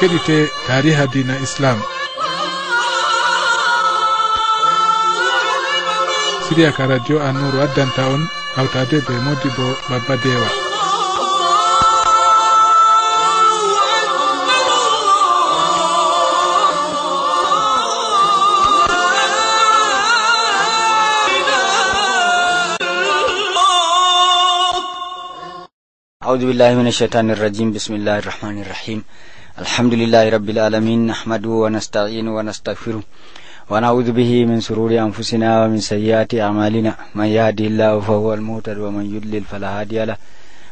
kedite taariha dina islam siriya ka radio annuru addanta on hawtade be modibo babba dewa أعوذ بالله من الشيطان الرجيم بسم الله الرحمن الرحيم الحمد لله رب العالمين نحمده ونستعينه ونستغفره ونعوذ به من سرور أنفسنا ومن سيئات أعمالنا من يهده الله فهو المهتد ومن يضلل فلا هادي له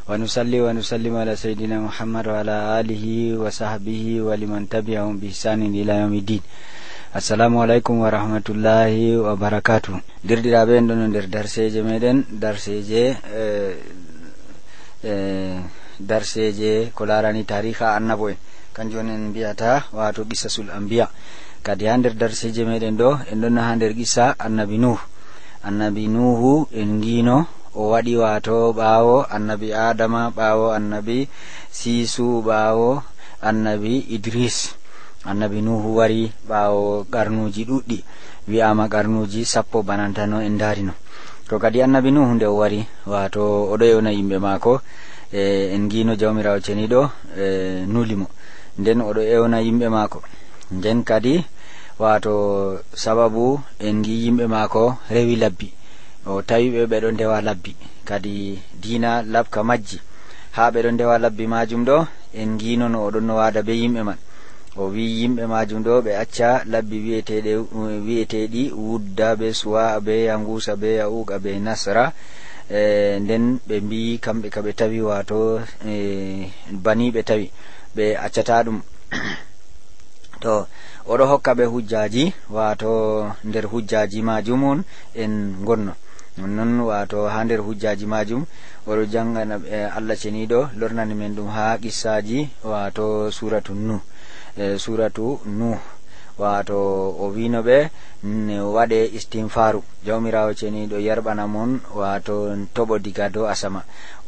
ونصلي ونسلم على سيدنا محمد وعلى آله وصحبه ولمن تبعهم بإحسان إلى يوم الدين assalamu aleykum wa rahmatullahi wa barakatuh dirɗiraɓe en ɗon no nder darseje meɗen darseje darseje ko larani tariha annabo en kanjum on en mbiyata wato qissasul ambiya kadi ha nder darseje meɗen ɗo en ɗon ha nder qissa annabi nuh annabi nuhu en ngino o waɗi wato ɓawo annabi adama ɓawo annabi sisu ɓawo annabi idris annabi nuhu wari ɓawo ƙarnuji ɗuɗɗi wi'ama ƙarnuji sappo banantano en darino to kadi annabi nuhu nde o wari wato oɗo yewna yimɓe mako e en gino jawmirawo ceniɗo e nulimo nden oɗo ewna yimɓe maako nden kadi wato sababu en gi yimɓe maako rewi labbi o tawi ɓe ɓeɗo ndewa labbi kadi dina labka majji ha ɓeɗo ndewa labbi majum ɗo en gi non oɗon no wada be yimɓe man o wi yimɓe majum ɗo ɓe acca labbi wi'eteɗi wudda be suwa be yangusa be yahuga be nasra eh, nden ɓe mbi kamɓe kaɓe tawi wato eh, baniɓe tawi ɓe accata ɗum to oɗo hokka ɓe hujjaji wato nder hujjaji majumon en gonno nonnon wato ha nder hujjaji majum oɗo jangana e, allah ceniɗo lornani men ɗum ha qissaji wato suratu nu suratu nuh e, wato o wino winoɓe waɗe istinfaru jawmirawo ceniɗo yerɓana mon wato toɓo diga dow asama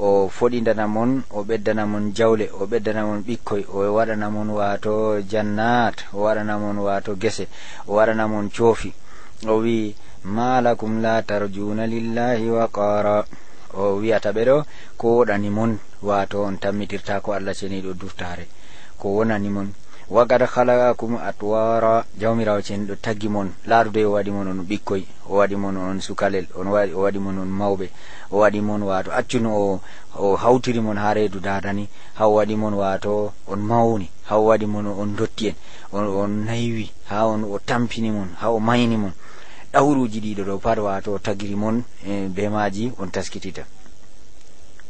o foɗidana mon o ɓeddana mon jawle o ɓeddana mon ɓikkoy o waɗana mon wato jannat o waɗana mon wato gese o waɗana mon coofi o wi malakum la tarjuna lillahi wa qara o wiyata ɓe ɗo ko woɗani mon wato on tammitirta ko allah ceniɗo duftare ko wonani mon wagada halakum atwara jawmirawo ceni ɗo taggi mon laarude o waɗi mon on ɓikkoy o waɗi mon on sukalel o waɗi mon on mawɓe o waɗi mon wato accunu o o hawtiri mon ha reedu dadani ha o waɗi mon wato on mawni ha o waɗi mon on dotti en on naywi ha on o tampini mon ha o mayni mon ɗawruji ɗiɗo ɗo pat wato o tagiri mon e, be maji on taskitita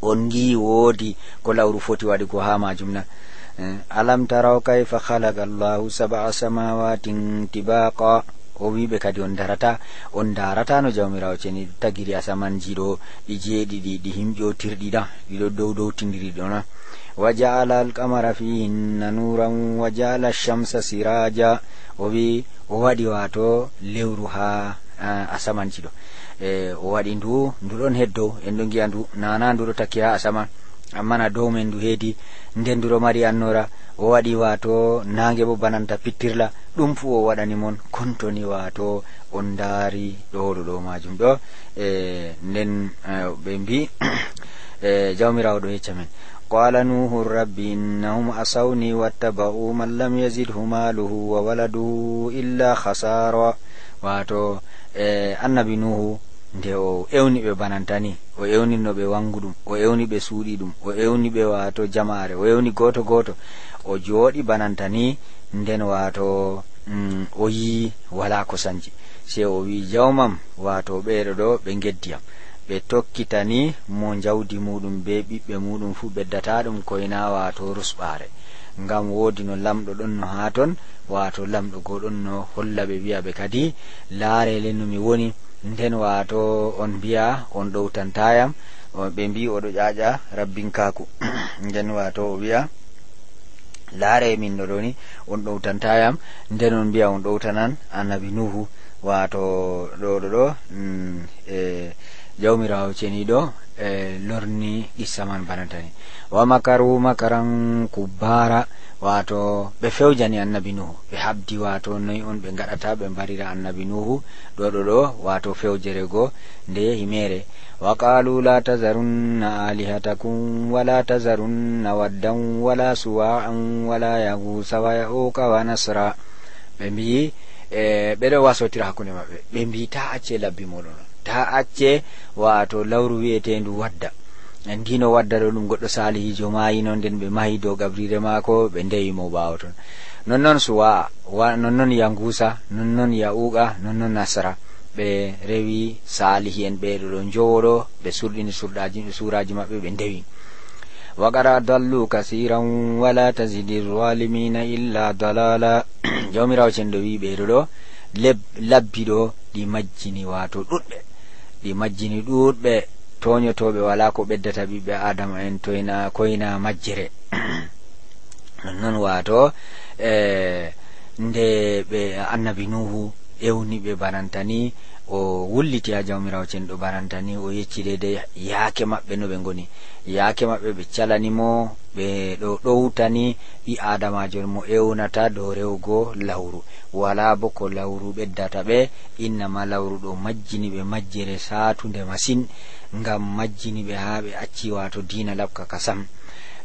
on gi woodi ko lawru foti waɗi ko ha majum na Eh, alam taraw kayfa halaka llahu saba'a samawatin tibaqa o wiɓe kadi on darata on darata no jawmirawo ceni tagiri asamanjiɗo ɗi jeeɗiɗi ɗi himƴotirɗiɗa ɗiɗo dow dow tindiriɗona wa jaala alkamara fihinna nuran wa jaala shamsa siraja o wi o waɗi wato lewru ha asamanjiɗo e eh, o waɗi ndu nduɗon heddo en ɗo giya ndu nana nduɗo takkira asaman ammana dow men du heedi ndenduɗo mari annora o waɗi wato nage bo bananta pittirla ɗum fu o waɗani mon kontoni wato on daari ɗoɗo ɗo majum ɗo e nden e, ɓe mbi e jawmirawo ɗo yecca men qala nuhu rabbi innahum asawni wattaba'u man lam yazidhu maluhu wa waladuhu illa khasara wato e annabi nuhu nde o ewni ɓe bananta ni o ewnino ɓe wangu ɗum o ewni ɓe suuɗi ɗum o ewni ɓe wato jamaare o ewni goto goto o jooɗi bananta ni nden wato mm, o yi wala ko sanji se o wi jawmam wato ɓeeɗo ɗo ɓe geddiyam ɓe tokkitani mo jawdi muɗum be ɓiɓɓe muɗum fuu ɓeddata ɗum koyna wato rusɓaare ngam woodi no lamɗo ɗon no haa ton wato lamɗo go ɗon no holla ɓe wiyaɓe kadi laarele no mi woni nden wato on mbiya on ɗowtantayam ɓe mbi oɗo ƴaƴa rabbinkaku nden wato o wiya laare min ɗo ɗoni on ɗowtantayam nden on mbiya on ɗowtanan annabi nuhu wato ɗoɗo ɗo mm, e jawmirawo ceniɗo e lorni ɗissa man banatani wa makaru makaran kubbara wato ɓe fewjani annabi nuhu ɓe habdi wato noyi on ɓe gaɗata ɓe mbarira annabi nuhu ɗo ɗo ɗo wato fewjerego nde himere wa qalu la tazarunna alihatakum wala tazarunna waddan wala suwa'an wala yahusa wa yauka wa nasra ɓe mbi e, ɓeɗo wasotira hakkunde maɓɓe ɓe mbi ta acce labbi moɗon ta acce wato lawru wi'etendu wadda en gino wadda ɗo ɗum goɗɗo salihijo mayi non nden ɓe mahi dow gabrire maako ɓe ndeyimo ɓawo ton nonnon suwa nonnon yangusa nonnon yauqa nonnon nasara ɓe rewi salihi en ɓeɗo ɗo jowoɗo ɓe surɗini surɗaji suraji maɓɓe ɓe ndewi waqara dallu kasiran wala tasidi zalimina illa dalala jawmirawcen ɗo wi ɓeɗo ɗo labbi ɗo ɗi majjini wato ɗuɗɓe ɗi majjini ɗuɗɓe toñotoɓe wala ko ɓeddata ɓiɓɓe adama en toyna koyna majjire nonnoon wato e nde ɓe annabi nuhu ewniɓe baranta ni o wulliti ha jawmirawo cenɗo baranta ni o yecci deidai yaake maɓɓe no ɓe goni yaake maɓɓe ɓe calanimo ɓe ɗo ɗowtani ɓi adamajo mo ewnata dow rewgo lawru wala bo ko lawru ɓeddata ɓe innama lawru ɗo majjini ɓe majjere satunde masin ngam majjini ɓe ha ɓe acci wato dina labka kasam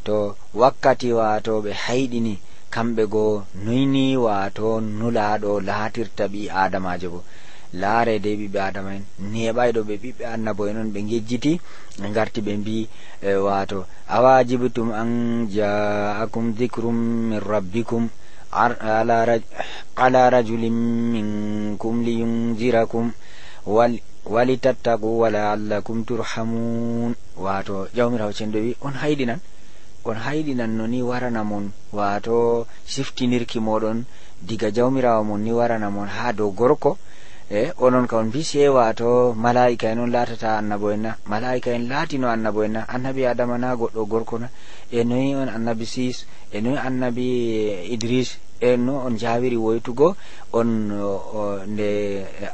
to wakkati wato ɓe hayɗini kamɓe go noyni wato nulaɗo laatirta ɓi adamajo bo laare de ɓiɓɓe adama en neɓayɗo ɓe ɓiɓɓe annabo e noon ɓe gejjiti ɓe garti ɓe mbi e, wato awajibtum an jaakum dicrum min rabbicum ala rajulin minkum liyunzirakum walitattaku walaallakum turhamun wato jawmirawo cenɗo wi on hayɗinan on hayɗinanno ni warana mon wato siftinirki moɗon diga jawmirawo mon ni warana mon ha dow gorko e onon ka on bi se wato malaika en on latata annabo en na malaika en laatino annabo en na annabi adama na goɗɗo gorko na e noyi on annabi sis e noyi annabi eh, idris en no on jawiri woytugo on nde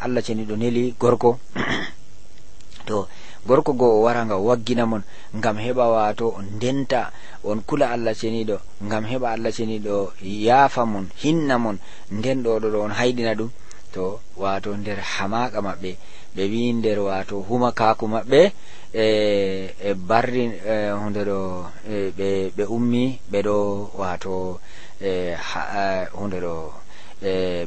allah ceniɗo neli gorko to gorko goo wara nga waggina mon ngam heɓa wato ndenta on kula allah ceniɗo ngam heɓa allah ceniɗo yaafa mon hinna mon nden ɗoɗo ɗo on hayɗina ɗum to wato nder hamaka maɓɓe ɓe wi nder wato huma kaku maɓɓe e, e barri e, hunde ɗo e, ɓe ummi ɓeɗo wato hunde ɗo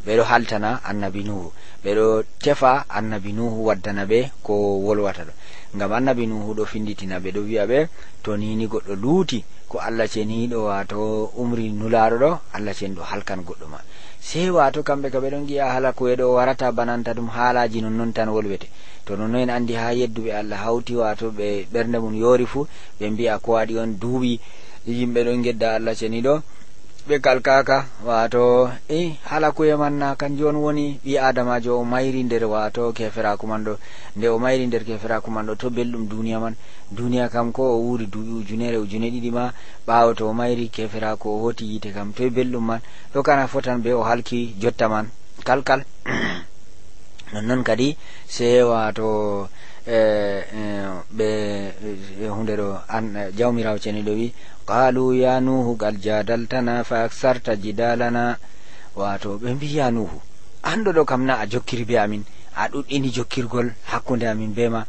ɓeɗo haltana annabi nuhu ɓeɗo tefa annabi nuhu waddana ɓe ko wolwata ɗo ngam annabi nuhuɗo finditina ɓe ɗo wiya ɓe to nini goɗɗo luuti ko allah ceniɗo wato umri nulaɗo ɗo allah ceniɗo halkan goɗɗo ma sei wato kamɓe ka ɓe ɗon giya hala koyeɗo warata bananta ɗum haalaji nonnon tan wolwete to nonno en andi ha yedduɓe allah hawti wato ɓe ɓernde mum yoori fuu ɓe mbiya ko waɗi on duuɓi yimɓe ɗon gedda allah ceniɗo ɓe kalkaka wato i eh, halakuye manna kanjum on woni ɓi adamajo o mayri nder wato keferaku manɗo nde o mayri nder keferaku manɗo to belɗum duniya man duniya kam ko o wuuri duuɓi ujunere ujune ɗiɗi ma ɓawo to o mayri keferaku o hoti yite kam toye belɗum man ɗo kana fotan be o halki jotta man kalkal nonnoon kadi se wato eh, eh, ɓe hunde ɗo an jawmirawo ceniɗo wi qaaluu yaa nuuhu gal jaadaltana fa aksarta jidaalana waato ɓe mbi ya nuuhu annduɗo kam na a jokkiri be amin a ɗuɗɗini jokkirgol hakkunde amin beema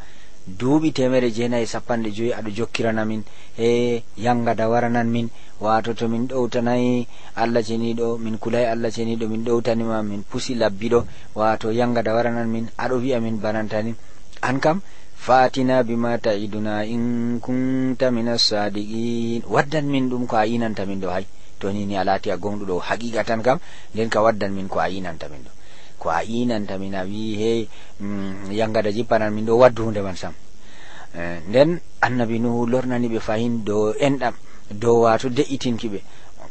duuɓi temere jeenayi sappanɗe joyi aɗo jokkiranamin e yangada waranan min waato to min ɗowtanayi allah ceniiɗo min kulayi allah ceniiɗo min ɗowtanima min pusi labbiɗo waato yangada waranan min aɗo wi'a min banantani an kam fatina bi mata iduna in kunta minas sadiqin waddan min dum ko ayinanta min do a gomdu do hakikatan kam den ka waddan min ko ayinanta min do ko ayinanta min abi he mm, yanga da jipanan min waddu hunde man sam eh, den annabi nuhu lornani be fahin do endam do watu de in kibe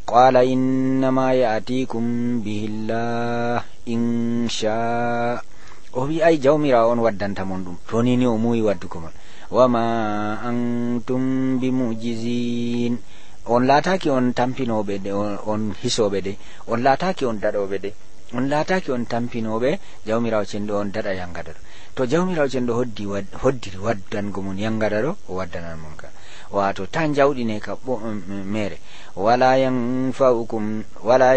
qala innama ya'tikum bihillah insha' obi ai jawmirawo on waddanta mon ɗum to nini o muuyi waddugo mon wama antum bimujizin on laataki on tampinoɓe de on hisoɓe de on laataki on daɗoɓe de on laataki on tampinoɓe jawmirawo cenɗo on daɗa yangada ɗo to jawmirawo cenɗo hoddi hoddiri waddango mum yangada ɗo o waddanan mon ka wato tan jawɗi ne ka um, um, mere wala yanfa'ukum wala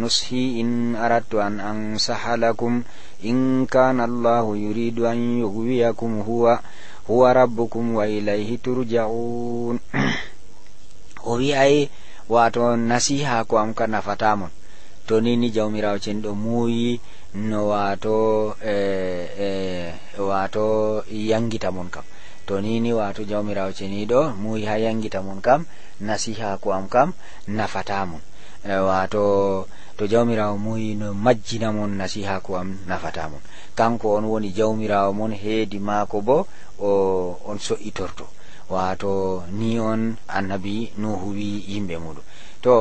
nushi in aratu an ansaha in kana Allahu yuridu an yughwiyakum huwa huwa rabbukum wa ilayhi turja'un o wi ay wato nasiha ko am ka nafata mon to ni ni jawmirawo cen do muyi no wato e, e, wato yangita mon kam to nini wato jawmirawo ceniɗo muyi ha yangita mun kam nasihaku am kam nafatamun e, wato to jawmirawo muyi no majjinamon nasihaku am nafatamun kanko on woni jawmirawo mon heedi maako bo o on so'itorto wato ni on annabi nuhu wi yimɓe muɗum to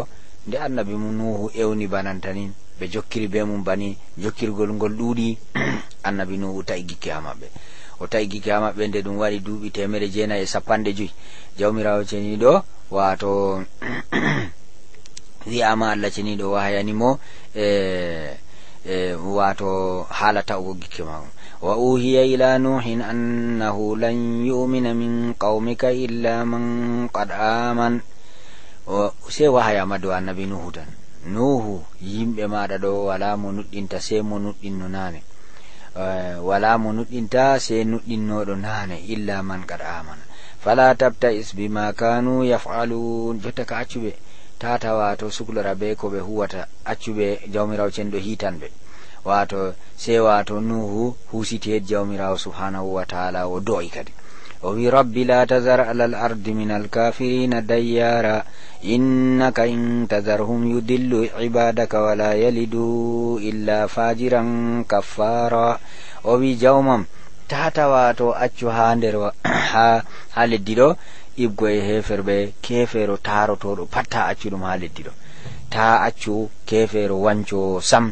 nde annabi mu nuhu ewni banantanin ɓe jokkiri be mum bani jokkirgol ngol ɗuuɗi annabi nuhu taigikki ha maɓɓe o taygiga maɓɓe nde ɗum waɗi duuɓi temere jeena e sappanɗe joyi jawmirawo ceniɗo wato wi'ama allah ceniɗo wayanimo e e wato haala tawgo gikke mako wa uhiya ila nuhin annahu lan yumina min qawmika illa man qad aman se wahayama do annabi nuhu tan nuhu yimɓe maɗa ɗo wala mo nuɗɗinta se mo nuɗɗinno nane Eh, wala mo nuɗɗinta sei nuɗɗinnoɗo nane illa man gad amana fala tabtais bima kanu yafalun jotta ka accuɓe tatawa to suklora ɓe ko ɓe huwata accuɓe jawmirawo cen ɗo hitanɓe wato sei wato nuhu husitee jawmirawo subhanahu wa taala o do'i kadi o wi rabbi la tazar ala l ardi min alkafirina dayyara innaka in tazarhum yudillu ibadaka wala yalidu illa fajiran kaffara o wi jawmam tatawa to accu ha nder ha leddi ɗo ibgo e hefer ɓe kefero taroto ɗo patta accu ɗum ha leddi ɗo ta accu kefero wancowo sam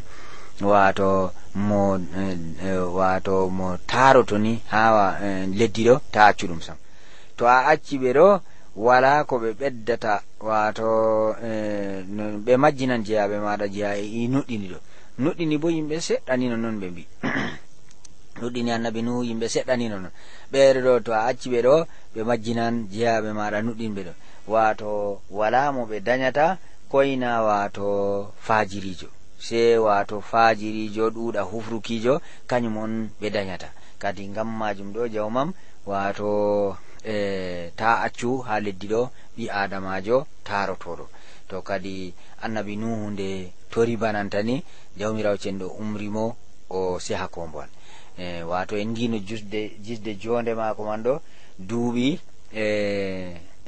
wato mo eh, eh, wato mo taroto ni ha eh, leddi ɗo ta accu ɗum sam to a acci ɓe ɗo wala ko ɓe ɓeddata wato ɓe majjinan jeyaɓe maɗa jeeya i e, e nuɗɗini ɗo nuɗɗini bo yimɓe seɗɗanino noon ɓe mbi nuɗɗini annabi nu yimɓe seɗɗanino noon ɓeere ɗo to a acci ɓe ɗo ɓe majjinan jeyaɓe maɗa nuɗɗin ɓe ɗo wato wala mo ɓe dañata koyna wato fajirijo se wato fajirijo ɗuɗa hufrukijo kañum on ɓe dañata kadi ngam majum ɗo jawmam wato e, ta accu ha leddi ɗo ɓi adamajo tarotoɗo to kadi annabi nuhu nde tori banantani jawmirawo cenɗo umrimo o seha kombowal e, wato en gino jusde, jisde jonde mako man ɗo duuɓi e,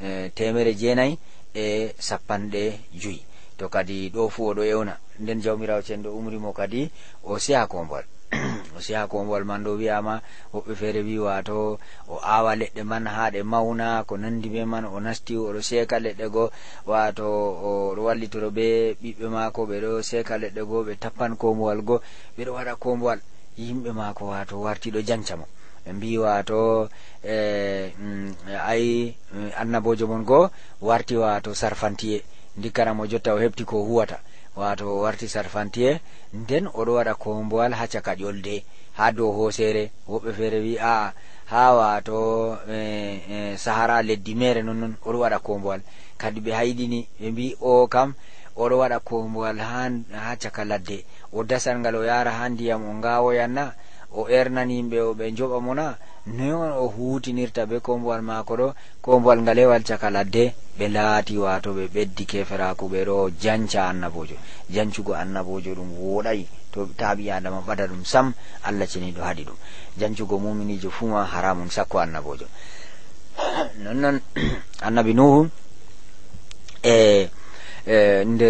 e, temere jeenayi e sappanɗe juyi to kadi ɗo fuu oɗo ewna nden jawmirawo cen ɗo umrimo kadi o siya kombol o siya kombol man ɗo wiyama woɓɓe feere wi wato o awa leɗɗe man ha ɗe mawna ko nandi ɓe man o nasti oɗo seeka leɗɗe go wato oɗo wallitoro ɓe ɓiɓɓe maako ɓeɗo seeka leɗɗe go ɓe tappan kombowal go ɓeɗo waɗa kombowal yimɓe maako wato wartiɗo jancamo ɓe mbi wato eh, mm, ay annabojo mon go warti wato sarfantiye ndikkana mo jotta o heɓti ko huwata wato warti sarfantier nden oɗo waɗa kombowal ha caka ƴolde ha dow hosere woɓɓe feere wi aa ha wato e, e, sahara leddi mere nonnon oɗo waɗa kombowal kadi ɓe hayɗini ɓe mbi o kam oɗo waɗa kombowal ha ha caka ladde o dasal ngal o yara ha ndiyam o ngawoyanna o ernani yimɓe o ɓe joɓa mo na noy on o hutinirta be kombowal maako ɗo kombowal ngalewal caka ladde ɓe laati wato ɓe ɓeddi keferaku ɓe ɗo janca annabojo jancugo annabojo ɗum woɗayi to taɓi adama ɓada ɗum sam allah ceniɗo haɗi ɗum jancugo muminijo fuuma haramum sakko annabojo nonnon annabi nuhu e, e nde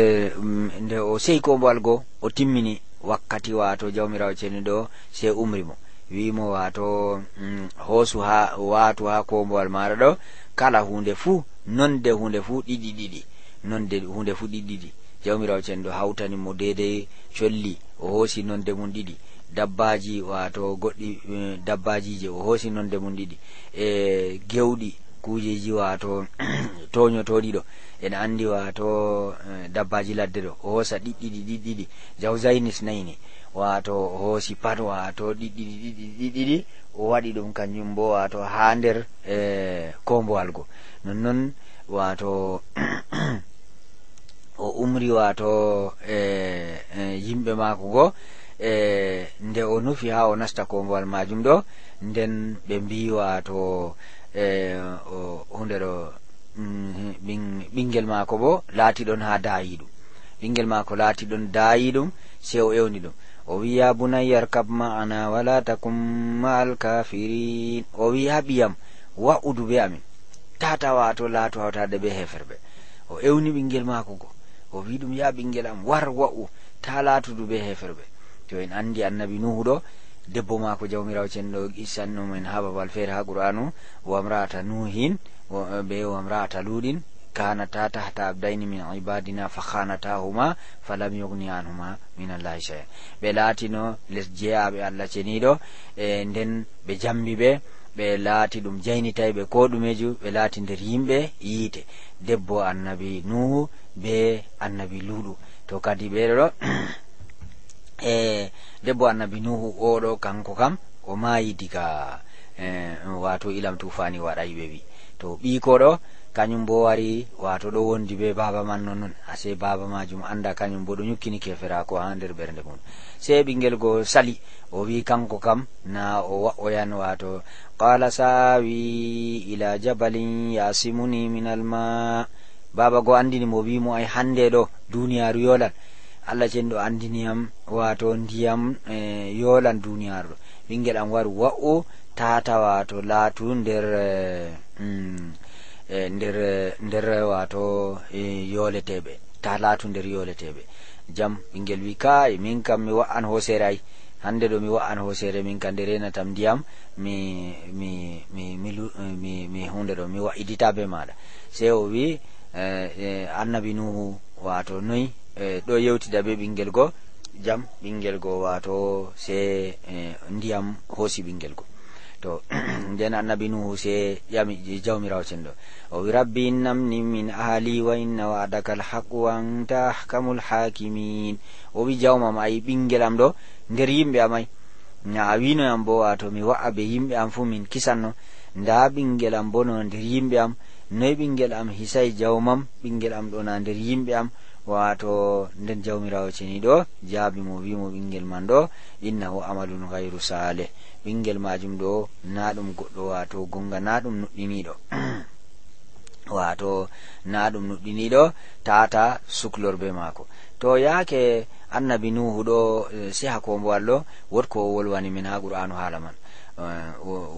nde o sehi kombowal goo o timmini wakkati wato jawmirawo ceniɗo sey umri mo wimo wato mm, hoosu ha watu ha kombowal maɗa ɗo kala hunde fuu nonde hunde fuu ɗiɗi ɗiɗi nonde hunde fuu ɗiɗi ɗiɗi jawmirawo ceniɗo hawtani mo dedey colli o hoosi nonde mum ɗiɗi dabbaji wato goɗɗi eh, dabbajije o hoosi nonde mum ɗiɗi e gewɗi kujeji wato toño toɗiɗo en anndi wato eh, dabbaji ladde ɗo hoosa ɗiɗɗiɗi ɗiɗɗiɗi jawzainis nayni wato hoosi pat wato ɗiɗɗiɗiɗiɗiɗiɗi o waɗi ɗum kañum bo wato ha nder eh, kombowalgo nonnon wato o umri wato e eh, yimɓe maako go e nde o nufi ha o nasta kombowal majum ɗo nden ɓe mbi wato e hunde ɗo ɓingel mhm. maako bo laatiɗon ha daayiɗum ɓingel maako laatiɗon daayiɗum sei o ewni ɗum o wiya bunayyarkab ma'ana wala takum ma alkafirin o wiya ɓiyam wa'udu be amin tata wato laato hawtaɗe be heferɓe o ewni ɓingel maako go o wi ɗum ya ɓingel am war wa'u ta laatudu be heferɓe to en andi annabi nuhuɗo debbo maako jawmirawo cenɗo issannumen ha babal feere ha qur'anu wamrata nuhin be wamra'ata luɗin kanata tahta abdaini min ibadina fa khanatahuma falam yugni anhuma min allahi shaya ɓe laatino les jeyaɓe allah ceniɗo e nden ɓe jambi ɓe ɓe laati ɗum jeynitawi ɓe ko ɗumeji ɓe laati nder yimɓe yiite debbo annabi nuhu be annabi luɗu to kadi ɓeɗoɗo e debbo annabi nuhu oɗo kanko kam o mayi diga e, wato ilam tufani waɗayiɓe wi to ɓikoɗo kañum bo wari wato ɗo wondi be baba man nonnon ase baba majum anda kañum bo ɗo ñukkini keferako ha nder ɓernde mum sei ɓingel go sali o wi kanko kam na o wa'oyan wato qala sawi ila jabalin yasimuni minalma baba go andini mo wimo ay hande ɗo duniyaru yolan allah cenɗo andiniyam wato ndiyam e, yolan duniyaru ɗo ɓingel am wari wa'u tata wato laatu nder e, Mm. e nder nder wato e yoleteɓe ta laatu nder yoleteɓe jam ɓingel wi kai min kam mi wa'an hoseere ay hande ɗo mi wa'an hoseere min kam nde renatam ndiyam mimi hunde ɗo mi wa'idita be maɗa sei o wi e, e, annabi nuhu wato noyi ɗo yewtida be ɓingel goo jam ɓingel goo wato se ndiyam hoosi ɓingel goo to nden annabi nuhu se yami jawmirawo sen ɗo o wi rabbi innamni min ahli wa inna wadaka alhaqu wa anta ahkamu lhakimin o wi jawmam ayi ɓinguel am ɗo nder yimɓe amay na a winoyam bo wato mi wa'a be yimɓe am fuu min kisanno nda ɓinguel am bono nder yimɓe am noyi ɓinguel am hisayi jawmam ɓinguel am ɗo na nder yimɓe am wato nden jawmirawo ceni ɗo jaabi mo wimo ɓinguel man ɗo innahu amalun hayru saleh ɓingel majum ɗo na ɗum goɗɗo wato gonga na ɗum nuɗɗiniɗo wato na ɗum nuɗɗiniɗo tata suklor be mako to yaake annabi nuhu ɗo eh, siha kombo wallo wotko wolwani min ha qur'anu hala man eh,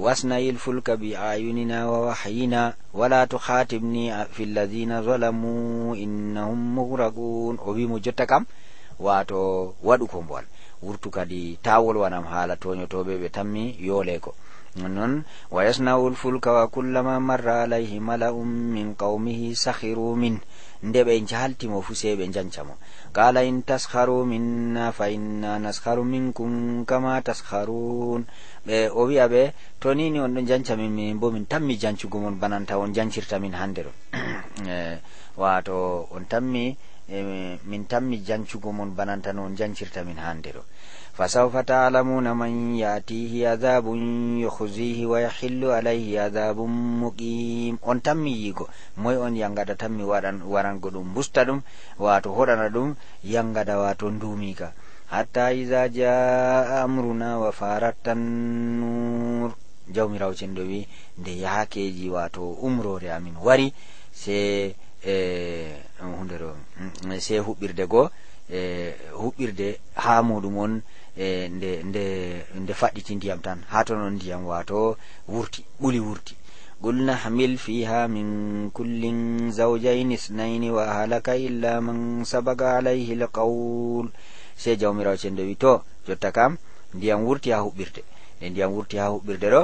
wasnayil fulka bi ayunina wa wahyina wala tuhatibni fi llahina zalamu innahum muhragun o wimo jotta kam wato waɗu kombo wallo wurtu kadi tawol wanam haala toñotoɓe ɓe tammi yoole ko non wa yasna'ul fulka wa kullama marra alayhi mala'um min qawmihi sahiru min nde ɓe jaltimo fu sey ɓe jancamo qala in tasharu minna fa inna nasharu minkum kama tasharun ɓe o wi'a ɓe to nini on ɗon janca min min bo min tammi jancugo mon bananta on jancirta min hande ɗo eh, wato on tammi min tanmi jancugo mon bananta no jancirta min hande ɗo fasawfa talamuna man yatihi adabun yohzihi wa yahillu alayhi adabun muqim on tanmi yigo moy on yangada tanmi warango ɗum busta ɗum wato hoɗana ɗum yangada wato ndumika hatta iha jaa amruna wa farattannur jawmirawcendo wi nde yahakeji wato umrore amin wari see e ɗon hunde ɗo mm, se huɓɓirde goo e huɓɓirde ha muɗum on e nde nde nde faɗɗiti ndiyam tan ha tonon ndiyam wato wurti ɓuli wurti gulna hamil fiha min kullin zaujaini snaini wa halaka illa man sabaga alayhi l qawul se jawmirawo cende wi to jotta kam ndiyam wurti ha huɓɓirde e ndiyam wurti ha huɓɓirde ɗo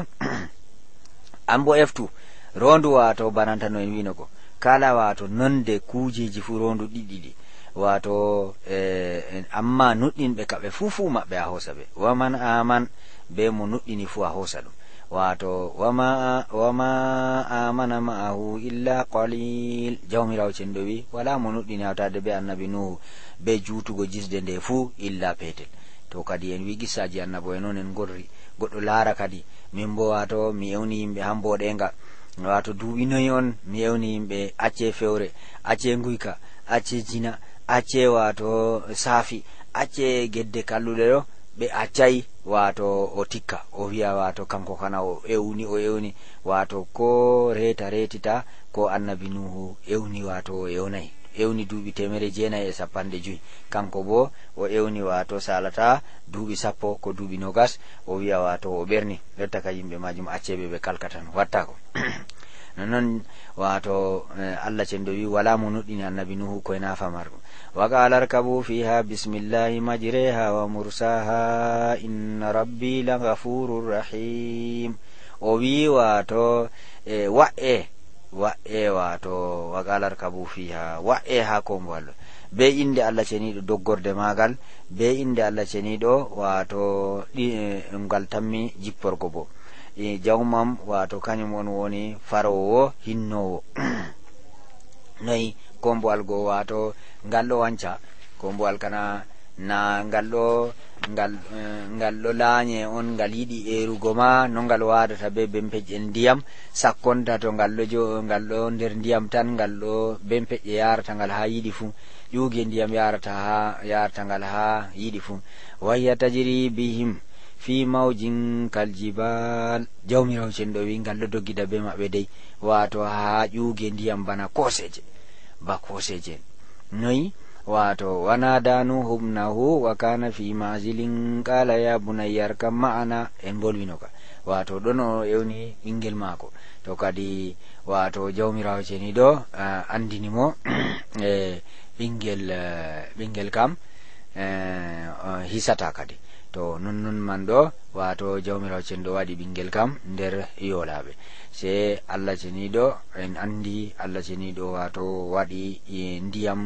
an bo eftu rondu wato bananta no en wino ko kala wato nonde kujeji fu rondu ɗiɗiɗi wato e, amma nuɗɗinɓe kaɓe fu fu maɓɓe a hosa ɓe waman aman be mo nuɗɗini fu a hosa ɗum wato wama amana maahu illa qalil jawmirawo cen ɗo wi wala mo nuɗɗini hawtade be annabi nuhu be jutugo jisde nde fu illa petel to kadi en wi gissaji annabo e noon en gorri goɗɗo laara kadi min bo wato mi ewni yimɓe han mboɗenga wato duuɓinoyi on mi yewni yimɓe acce fewre acce nguyka acce jina acce wato saafi acce gedde kalluɗe ɗo ɓe accayi wato o tikka o wiya wato kanko kana o ewni o ewni wato ko reeta reetita ko annabi nuhu ewni wato o ewnayi hewni duuɓi temere jeenayi e sappanɗe joyi kanko bo o ewni wato salata duuɓi sappo ko duuɓi nogas o wiya wato o ɓerni jotta ka yimɓe majum acceɓe ɓe kalkatan wattako nonnoon wato e, allah cenɗo wi wala mo nuɗɗini annabi nuhu koye nafa marɗum wakalarkabu fiha bismillahi majreha wa mursaha inna rabbi la gafurur rahim o wi wato e wa e eh, wa'e wato waqalar kabu fiha wa'e ha kombuwal be inde allah do doggorde magal be inde allah do wato e, ngal tammi jipporgo bo e, jawmam wato kanyum on woni farowo hinnowo noyi kombuwal goo wato ngal ɗo wanca kombuwal kana na ngal ɗo ngal eh, ngal ɗo laañe on ngal yiɗi erugo ma no ngal waadata be bempeƴƴe ndiyam sakkonta to ngal ɗo jo ngal ɗo nder ndiyam tan ngal ɗo bempeƴƴe yarata ngal ha yiɗi fuu ƴuugi ndiyam yarata ha yarata ngal ha yiɗi fuu wayya tajiri bihim fi mawjin kal jibal jawmirawo cen ɗo wi ngal ɗo doggida be maɓɓe dey wato ha ƴuuge ndiyam bana koseje ba koseje noyi wato wana danu humnahu wa kana fi mazilin qala ya bunayyarkam ma'ana en bolwinoka wato ɗono ewni ingel mako to kadi wato jawmirawo ceniɗo uh, eh, andinimo e ɓingel eh, ɓingel uh, kam uh, eh, hisata kadi to nonnon man ɗo wato jawmirawo ceniɗo waɗi ɓingel kam nder yolaɓe se allah ceniiɗo en anndi allah ceniiɗo wato waɗi e ndiyam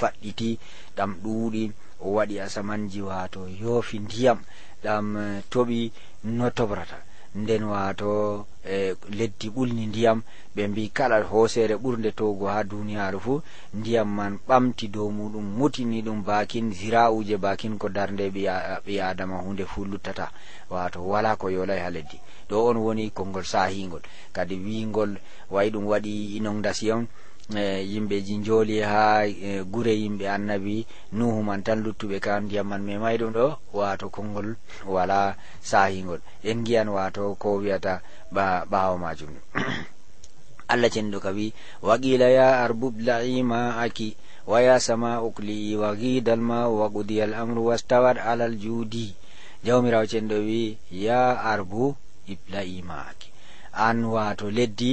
faɗɗiti ɗam ɗuuɗi o waɗi asamanji wato yoofi ndiyam ɗam toɓi no toɓrata nden wato e leddi ɓulni ndiyam ɓe mbi kala hoseere ɓurde togo ha duniyaaru fuu ndiyam man ɓamti dow muɗum mutini ɗum bakin zira'uje bakin ko darnde ɓi adama hunde fuu luttata wato wala ko yolay ha leddi ɗo on woni kongol sahingol kadi wiingol wayi ɗum waɗi inongdasiyon E, yimɓeji joli ha e, gure yimɓe annabi nuhuman tan luttuɓe ka ndiyam man memayi ɗum ɗo wato konngol wala sahingol en giyan wato ko wiyata ba ɓawo majum allah cenɗo kawi waqila ya arbublaima aki waya sama ukli'i waqidalma waqudiyal amru wastawat alal juudi jawmirawo cenɗo wi ya arbu iblaima aki an wato leddi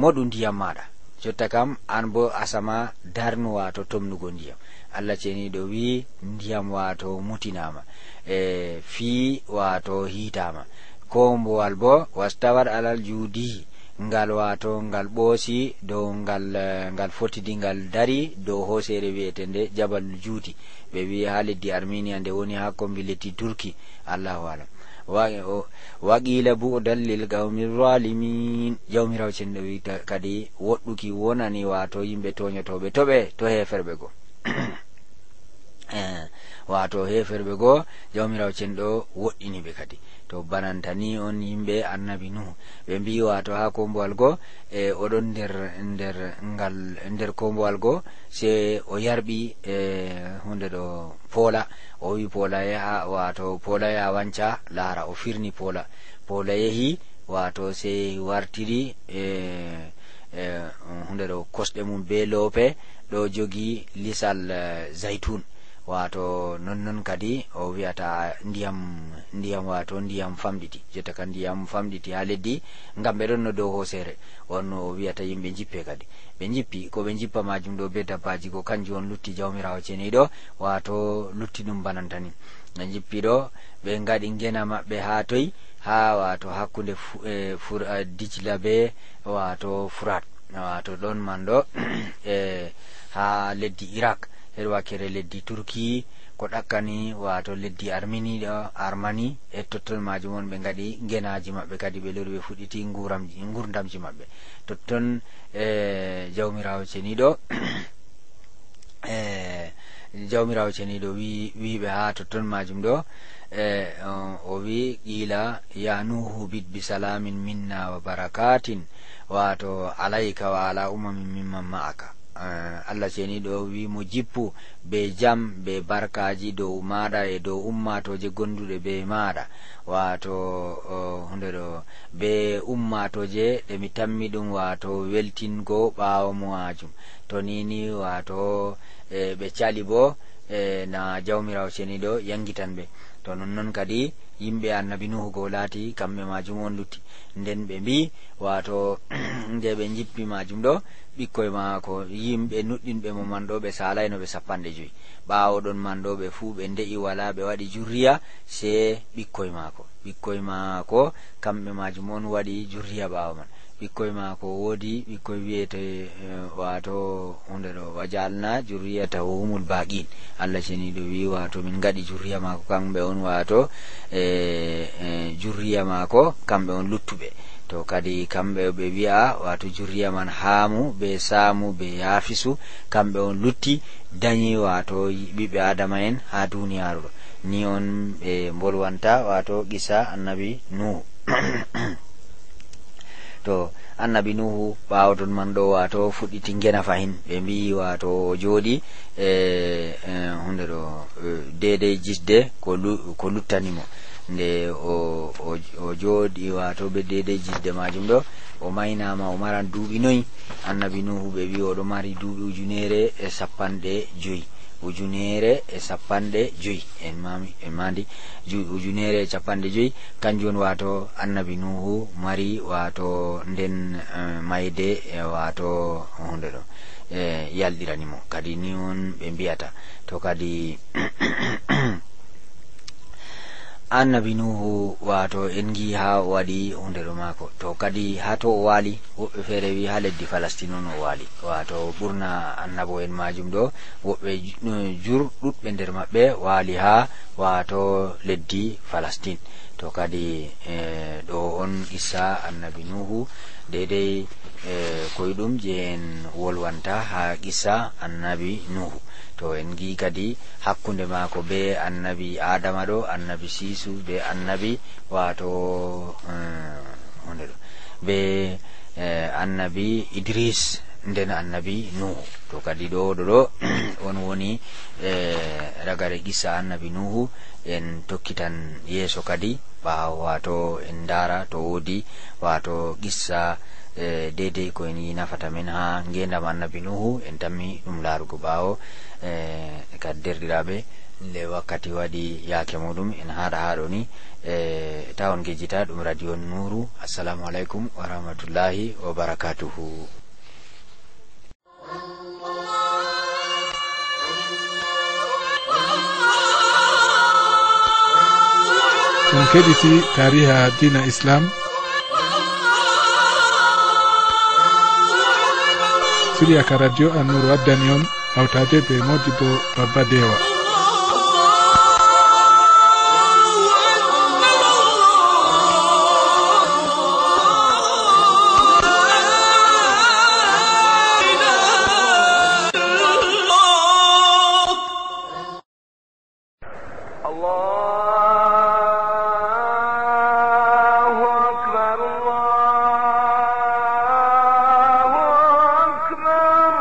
moɗu ndiyam maɗa jotta kam an bo asama darnu wato tomnugo ndiyam allah ceniɗo wi ndiyam wato mutinama e fi wato hitama kombowal bo wastawar alal juudi ngal wato ngal ɓoosi dow ngal e, ngal fotidi ngal dari dow hoseere wiyete nde jabal juuti ɓe wi ha leddi arminia nde woni ha kombi letti turki allahu alam waawi o waqiila bu dallil gawmin ralimin jawmiraw cenɗo wiita kadi woɗɗuki wonani wato yimɓe toñotoɓe toɓe to heferɓe go eh, wato heferɓe goo jawmiraw cenɗo woɗɗiniɓe kadi to bananta ni on yimɓe annabi nuhu ɓe mbi wato ha kombowal goo e oɗon nder nder ngal nder kombowal goo se o yarɓi e hunde ɗo poola o wi poola yaha wato poola yaha wanca laara o firni poola poola yehi wato se wartiri e e hunde ɗo kosɗe mum be loope ɗo jogi lisal e, zaytun uh, wato nonnon kadi o wiyata ndiyam ndiyam wato ndiyam famɗiti jotta ka ndiyam famɗiti ha leddi ngam ɓe ɗon no dow hoseere wonno o wiyata yimɓe jippe kadi ɓe jippi koɓe jippa majum ɗo be dabbaji ko kanjum on lutti jawmirawo ceniɗo wato lutti ɗum banantani ɓe jippiɗo ɓe gaɗi gena maɓɓe ha toyi ha wato hakkude e, e, dijla be wato furat wato ɗon man ɗo e ha leddi irak her wakkere leddi turki ko ɗakkani wato leddi arminiɗo armani e totton majum on ɓe gaɗi genaji maɓɓe kadi ɓe lori ɓe fuɗɗiti gurdamji maɓɓe totton e jawmirawo ceniɗo e jawmirawo ceniɗo wiiɓe ha totton majum ɗo e o wi qila ya nuhu bid bisalamin minna wa barakatin wato alayka wa ala umamin mimman ma'aka Eh, allah ceniɗo wi mo jippu be jam be barkaji dow maɗa e dow ummatoje gonduɗe be maɗa wato hunde eh, ɗo be ummatoje ɗemi tammi ɗum wato weltingo ɓawo muajum to nini wato eh, ɓe cali bo e na jawmirawo ceniɗo yangitan ɓe to nonnon kadi yimɓe annabi nuhu go laati kamɓe majum on lutti nden ɓe mbi wato nde ɓe jippi majum ɗo ɓikkoye mako yimɓe nuɗɗinɓe mo manɗo ɓe salayno ɓe sappanɗe joyi ɓawoɗon manɗo ɓe fuu ɓe nde'i wala ɓe waɗi jurriya se ɓikkoye mako ɓikkoye mako kamɓe majum on waɗi jurriya ɓawo man ɓikkoye maako woodi ɓikkoye wiyete eh, wato hunde ɗo wajalna juriya tawumul baqin allah ceniɗo wi wato min gaɗi juriya maako kamɓe on wato e eh, eh, juriya maako kamɓe on luttuɓe to kadi kamɓe ɓe wi'a wato juriya man haamu be saamu be yaafisu kamɓe on lutti dañi wato ɓiɓɓe adama en ha duniyaaru ɗo ni on ɓe mbolwanta wato qisa annabi nuhu to annabi nuhu ɓawaton man ɗo wato fuɗɗiti gena fahin ɓe mbi wato jooɗi e, e hunde ɗo e, dedei jisde ko luttanimo nde o jooɗi wato ɓe dedei jisde majum ɗo o maynama o maran duuɓi noyi annabi nuhu ɓe wi oɗo mari duuɓi ujunere e sappanɗe joyi ujunere e sappanɗe joyi en mami en mandi ujunere e capanɗe joyi kanjum woni wato annabi nuhu mari wato nden eh, mayde e wato hunde ɗo e eh, yalɗiranimo kadi ni on ɓe mbiyata to kadi annabi nuhu wato en gi ha o waɗi hunde ɗo mako to kadi ha to o waali woɓɓe feere wi ha leddi palastine on o waali wato ɓurna annabo en majum ɗo woɓɓe jur ɗuɗɓe nder maɓɓe waali ha wato leddi palastine to kadi e, ɗo on issa annabi nuhu deidai e, koyɗum je en wolwanta ha issa annabi nuhu to en gi kadi hakkunde mako be annabi adama ɗo annabi sisu be annabi wato e, hundeɗo be annabi idris nden annabi nuhu to kadi ɗo ɗo ɗo on woni ragare issa annabi nuhu en tokkitan yeeso kadi ɓaawo wato en ndara to woodi wato qissa e, dedei ko en yi nafata min ha ngendama annabi nuhu en tammi ɗum laarugo ɓaawo e, e kad derɗiraɓe nde wakkati waɗi yaake muɗum en haɗa haɗo ni e tawon gejjita ɗum radio nuru assalamu aleykum wa rahmatullahi wa barakatuhu ɗum keɗiti tariha dina islam siriya radio annur waddani on hawtade be bo babba dewa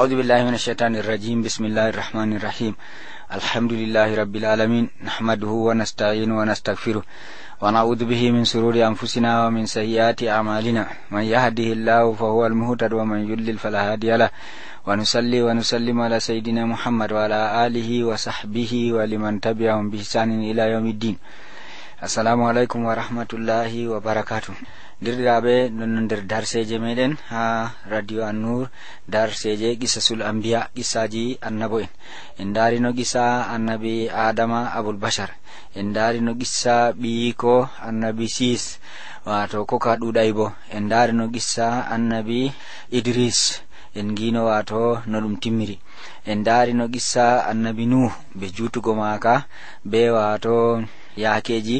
أعوذ بالله من الشيطان الرجيم بسم الله الرحمن الرحيم الحمد لله رب العالمين نحمده ونستعين ونستغفره ونعوذ به من سرور أنفسنا ومن سيئات أعمالنا من يهده الله فهو المهتد ومن يضلل فلا هادي له ونصلي ونسلم على سيدنا محمد وعلى آله وصحبه ولمن تبعهم بإحسان إلى يوم الدين السلام عليكم ورحمة الله وبركاته derɗiraɓe nonno nder darseje meɗen ha radio annour darseje qissasul ambiya qissaji annabo en en darino qissa annabi adama aboul bachar en darino qissa ɓiyiko annabi sis wato koka ɗuɗay bo en darino qissa annabi idris en gino wato no ɗum timmiri en darino qissa annabi nuh be jutugo maka be wato yaakeji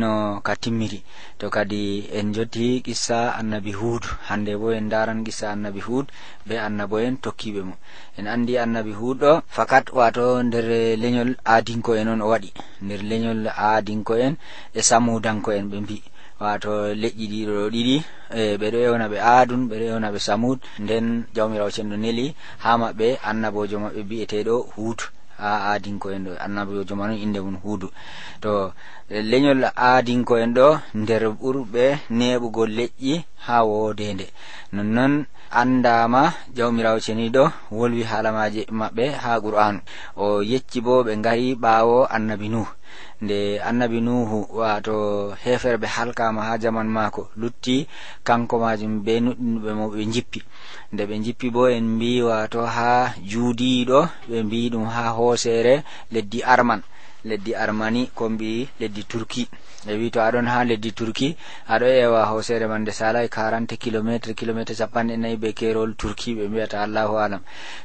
no ka timmiri to kadi en jotti qissa annabi huud hande bo en daran qissa annabi huud be annabo en tokkiɓe mo en andi annabi huud ɗo facat wato nder leñol aadinko en on o waɗi nder leñol aadinko en e samudanko en ɓe mbi wato leƴƴi ɗiɗo ɗo ɗiɗi e ɓeɗo ewna ɓe aadun ɓeɗo ewna ɓe samud nden jawmirawo cenɗo neli ha maɓɓe annabojo maɓɓe mbi'eteɗo huud a aadinko en ɗo annabio jo manu inde mum huudu to leñol aadinko en ɗo nder ɓurɓe neɓugo leƴƴi haa woodeende nonnoon anndaama jawmirawo ceni ɗo wolwi haalamaaji maɓɓe haa qur'anu o yecci bo ɓe ngari ɓaawo annabi nuhu nde annabi nuhu wato heferɓe halkama ha jaman maako lutti kanko majum be nuɗɗinuɓe mo ɓe jippi nde ɓe jippi bo en mbi wato ha juudiɗo ɓe mbi ɗum ha hoosere leddi arman leddi armani kombi leddi turki ɓe wi to aɗon ha leddi turki aɗo ƴewa hosere man nde salai quarante kilométre kilométre sappanɗe nayyi ɓe kerol turki ɓe mbiyata allahu alam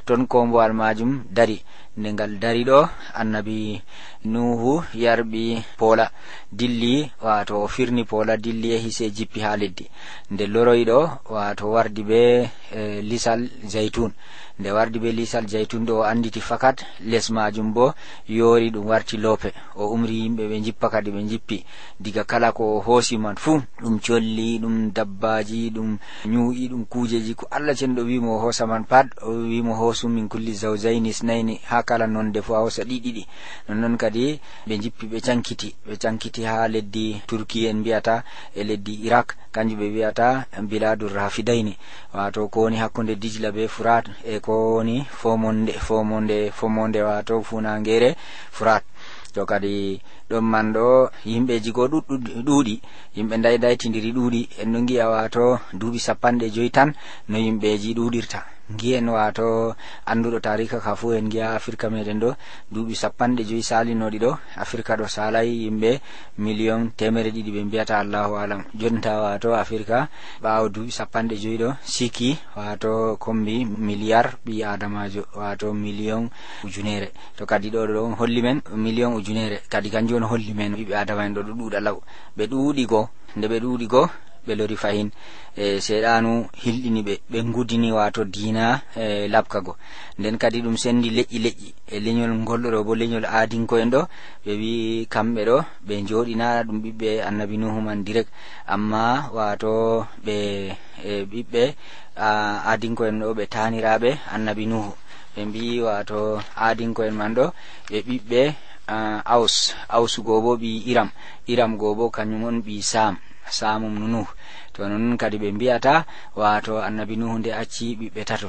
toon kombowal majum dari nde ngal dari ɗo annabi nuhu yarɓi pola dilli wato o firni pola dilli yahi e se jippi ha leddi nde loroyiɗo wato wardi ɓe e, lisal zeytun nde wardi ɓe lisal zeytun ɗo o anditi facat les majum bo yori ɗum warti lope o umri yimɓe ɓe jippa kadi ɓe jippi diga kala ko hoosi man fuu ɗum colli ɗum dabbaji ɗum ñuuƴi ɗum kujeji ko allah cenɗo wimo hoosa man pat o wimo hoosu min kulli zawjaini nayni ha kala nonde fuu a hoosa ɗiɗiɗi nonnoon kadi ɓe jippi ɓe cankiti ɓe cankiti ha leddi turki en mbiyata e leddi irak kanjum ɓe wiyata biladu rafidaini wato ko woni hakkunde dijla be furat e ko woni fomonde fomonde fomonde wato funangere furat to kadi ɗon man ɗo yimɓeji go ɗuɗi yimɓe daydaytidiri ɗuuɗi en no giya wato duuɓi sappanɗe joyi tan no yimɓeji ɗuɗirta gien wato anduɗo tarika ka fu en giya africa meɗen ɗo duuɓi sappanɗe joyi salinoɗi ɗo africa ɗo salayi yimɓe million temere ɗiɗi ɓe mbiyata allahu alam jonta wato africa ɓawo duuɓi sappanɗe joyi ɗo siki wato kombi milliard ɓi adamajo wato million ujunere to kadi ɗo ɗo holli men million ujunere kadi kanjum on holli men ɓiɓe adama en ɗo ɗo ɗuɗa law ɓe ɗuuɗi go nde ɓe ɗuuɗi go ɓe lori fahin e seeɗanu hilɗini ɓe ɓe gudini wato dina e labkago nden kadi ɗum sendi leƴƴi leƴƴi e leñol ngolɗoɗo bo leñol adinko en ɗo ɓe wi kamɓe ɗo ɓe jooɗina ɗum ɓiɓɓe annabi nuhuman direct amma wato ɓe e, ɓiɓɓe adinko en ɗo ɓe taniraɓe annabi nuhu ɓe mbi wato adinko en man ɗo ɓe ɓiɓɓe aus ausugo bo ɓi iram iram go bo kañum on ɓi sam samum nunuh to nonnon kadi ɓe mbiyata wato annabi nuhu nde acci ɓiɓɓe tato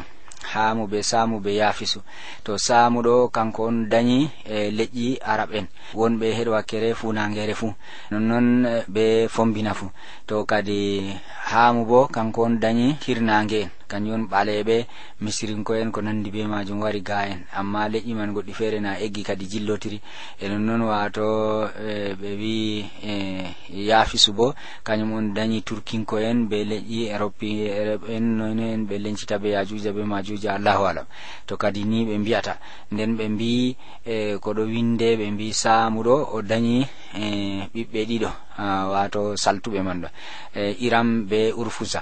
hamu be samu be yafisu to samuɗo kanko on dañi e leƴƴi arab en wonɓe heɗo wakkere fu nangere fu nonnon ɓe fombina fu to kadi hamu bo kanko on dañi hirnange en kanjum ɓaleɓe misirinko'en ko nandi be majum wari ga en amma leƴƴi man goɗɗi feere na eggi kadi jillotiri e nonnoon wato e, ɓe wi e, yafisu bo kañum on dañi turkinko en be leƴƴi eropeen non en ɓe lencita be yajuja be majuja allahu alam to kadi ni ɓe mbiyata nden ɓe mbi e, koɗo winde ɓe mbi samuɗo o dañi ɓiɓɓe ɗiɗo wato saltuɓe man ɗo iram be urfusa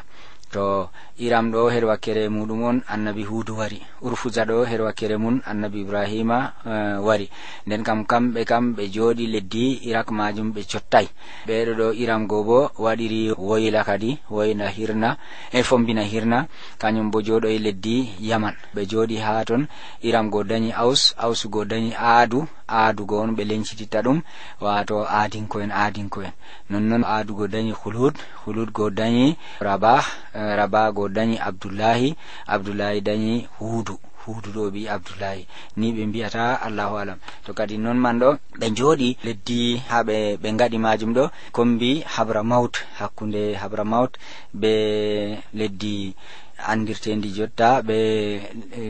to iram ɗo her wakkere muɗum on annabi hudu wari urfusa ɗo her wakkere mum annabi ibrahima eh, wari nden kam kamɓe kam ɓe jooɗi leddi irak majum ɓe cottai ɓeɗo ɗo iram go bo waɗiri woyla kadi woyna hirna e fombina hirna kañum bo jooɗoye leddi yaman ɓe jooɗi ha ton iram go dañi aus ausu go dañi aadu aadugo on ɓe lencitita ɗum wato aadinko en aadinko en nonnon aadugo dañi hulhud hulhudgo dañi raba raba go dañi eh, abdoullahi abdoullahi dañi huudu huudu ɗo ɓi abdoullahi ni ɓe mbiyata allahu alam to kadi noon man ɗo ɓe jooɗi leddi ha ɓe ɓe gaɗi majum ɗo kombi habra maut hakkunde habra maut ɓe leddi andirtedi jotta ɓe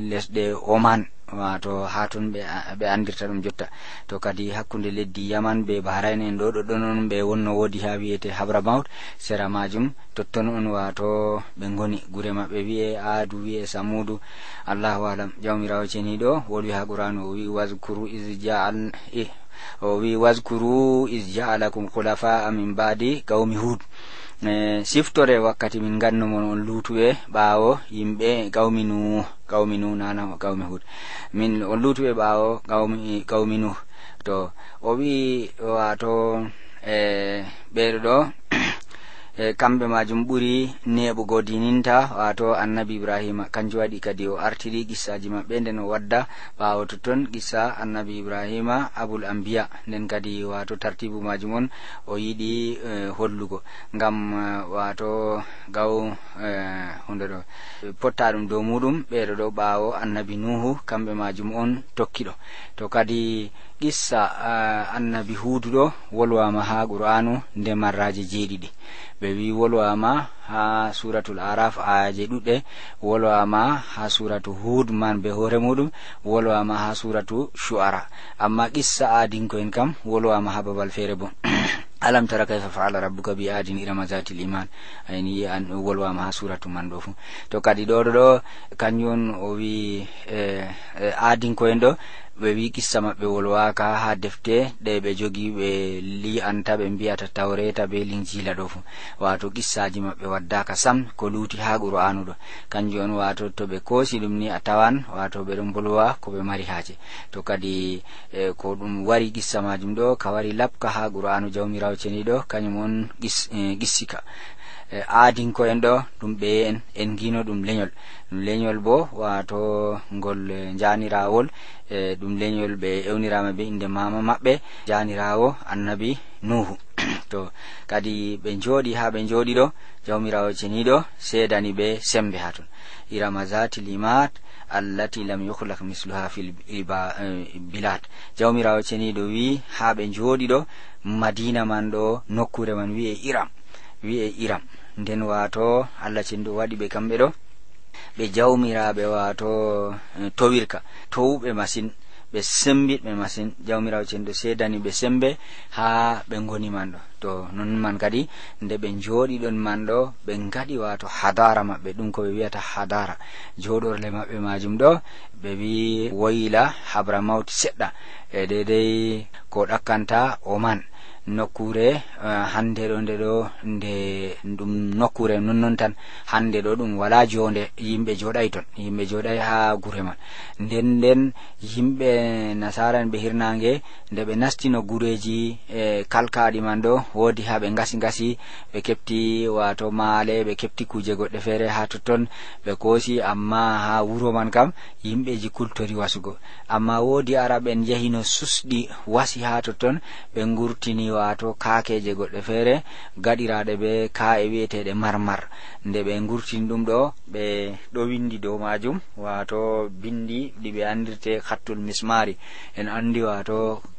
lesɗe oman wato haton ɓe andirta ɗum jotta to kadi hakkude leddi yaman ɓe bahrain en ɗo ɗoɗɗonon ɓe wonno wodi ha wiyete habra maut sera majum totton on wato ɓe goni gure maɓɓe wiye aadu wiye samudu allahu alam jawmirawo ceniɗo wolwi ha qurano owi waskuru is jaal eh, o wi waskuru is jaalakum khulafaa min baadi gawmi hud e siftore wakkati min gannomon on luutuɓe ɓaawo yimɓe gawmi nu gawmi nu nana gawmi hud min on luutuɓe ɓaawo gawmi gawmi nu to o wi'i wato e ɓeeɗo ɗo e kamɓe majum ɓuri neɓugo dininta wato annabi ibrahima kanjum waɗi kadi o artiri qissaji maɓɓe nden o wadda ɓawo totton qissa annabi ibrahima abul ambiya nden kadi wato tartibu majum on o yiɗi e, hollugo ngam e, wato gaw e, hunde ɗo potta ɗum dow muɗum ɓeɗo ɗo ɓawo annabi nuhu kamɓe majum on tokkiɗo to kadi qissa annabi huduɗo wolwama ha qur'anu nde marraji jeeɗiɗi ɓe wi wolwama ma ha suratul araf ayaji ɗuɗɗe wolwama ha suratu hud man be hoore muɗum wolwama ha suratu shu'ara amma qissa adinko en kam wolwama ha babal feere bo alam tara kayfa fa'ala rabbuka bi adin irama zatil iman ayni an wolwama ha suratu man ɗo fu to kadi ɗoɗo ɗo ɗo kanjum o wi eh, eh, adinkoen ɗo ɓe wi kissa maɓɓe wolwaka ha defte ɗe ɓe jogi ɓe li'anta ɓe mbiyata tawreta be linjila ɗo fu wato kissaji maɓɓe waddaka sam ko luti ha ɓuro anuɗo kanjum on wato to ɓe koosi ɗum ni a tawan wato ɓeɗo bolwa ko ɓe mari haaje to kadi e, ko ɗum wari kissa majum ɗo ka wari labka ha ɓuro anu jawmirawceniɗo kañum on qissika gis, e, aadinko en ɗo ɗum ɓe en en gino ɗum leñol ɗum leñol bo wato ngol janirawol e ɗum leñol ɓe ewnirama be inde mama maɓɓe janirawo annabi nuhu to kadi ɓe jooɗi ha ɓe jooɗi ɗo jawmirawo ceniɗo sedani ɓe sembe ha ton irama zati limat allati lam yuhlak misluha fil bilad jawmirawo ceniɗo wi ha ɓe jooɗi ɗo madina man ɗo nokkure man wi'e iram wi'e iram nden wato allah cinɗo waɗi ɓe kamɓe ɗo ɓe jawmiraɓe wato eh, towirka towuɓe masin ɓe sembiɓe masin jawmirawo cinɗo sedani ɓe sembe ha ɓe goni man ɗo to non man kadi nde ɓe joɗi ɗon man ɗo ɓe gaɗi wato hadara maɓɓe ɗum ko ɓe wiyata hadara joɗorle maɓɓe majum ɗo ɓe wi woyla habra mawti seɗɗa e deydey ko ɗakkanta o man nokkure eh, hande ɗo nde ɗo nde ɗum nokkure nonnon tan hande ɗo ɗum wala jonde yimɓe joɗay ton yimɓe joɗay ha gure man nden nden yimɓe nasara en ɓe hirnange nde ɓe nastino gureji e kalkaɗi man ɗo wodi ha ɓe gasi gasi ɓe kepti wato maale ɓe kepti kuje goɗɗe feere ha totton ɓe koosi amma ha wuro man kam yimɓeji kultori wasugo amma wodi arab en jehino susɗi wasi ha totton ɓe gurtiniwa wato kakeje goɗɗe feere gaɗiraɗe be ka'e wiyeteɗe marmar nde ɓe gurtin ɗum ɗo ɓe ɗo windi dow majum wato bindi ɗiɓe andirte hattul mismari en andi wato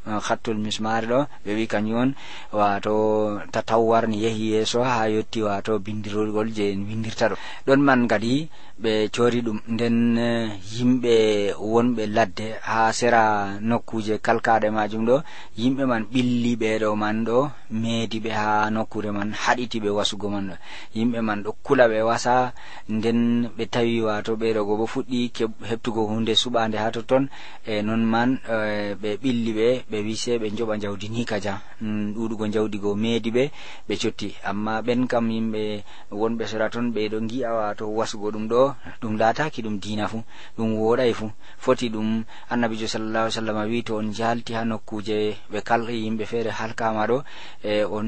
Eh, hattol mismare ɗo ɓe wi kañum on wato tataw warni yehi yeeso ha yetti wato bindirolgol je en windirta ɗo ɗon man kadi ɓe coori ɗum nden eh, yimɓe wonɓe ladde ha sera nokkuje kalkaɗe majum ɗo yimɓe man ɓilli ɓeɗo man ɗo meedi ɓe ha nokkure man haɗiti ɓe wasugo man ɗo yimɓe man ɗo kula ɓe wasa nden ɓe tawi wato ɓeɗo go bo fuɗɗi heɓtugo hunde suɓade ha totton e non man eh, ɓe ɓilli ɓe ɓe ɓe wi se ɓe joɓa jawdi ni kaja mm, ɗuɗugo jawdi go meedi ɓe ɓe cotti amma ɓen kam yimɓe wonɓe sora ton ɓe ɗo gi'awa to wasugo ɗum ɗo ɗum lataki ɗum dina fu ɗum woɗay fu foti ɗum annabijo sallallah ah sallam wi to on jalti ha nokkuje ɓe kalhi yimɓe feere halkama ɗo e on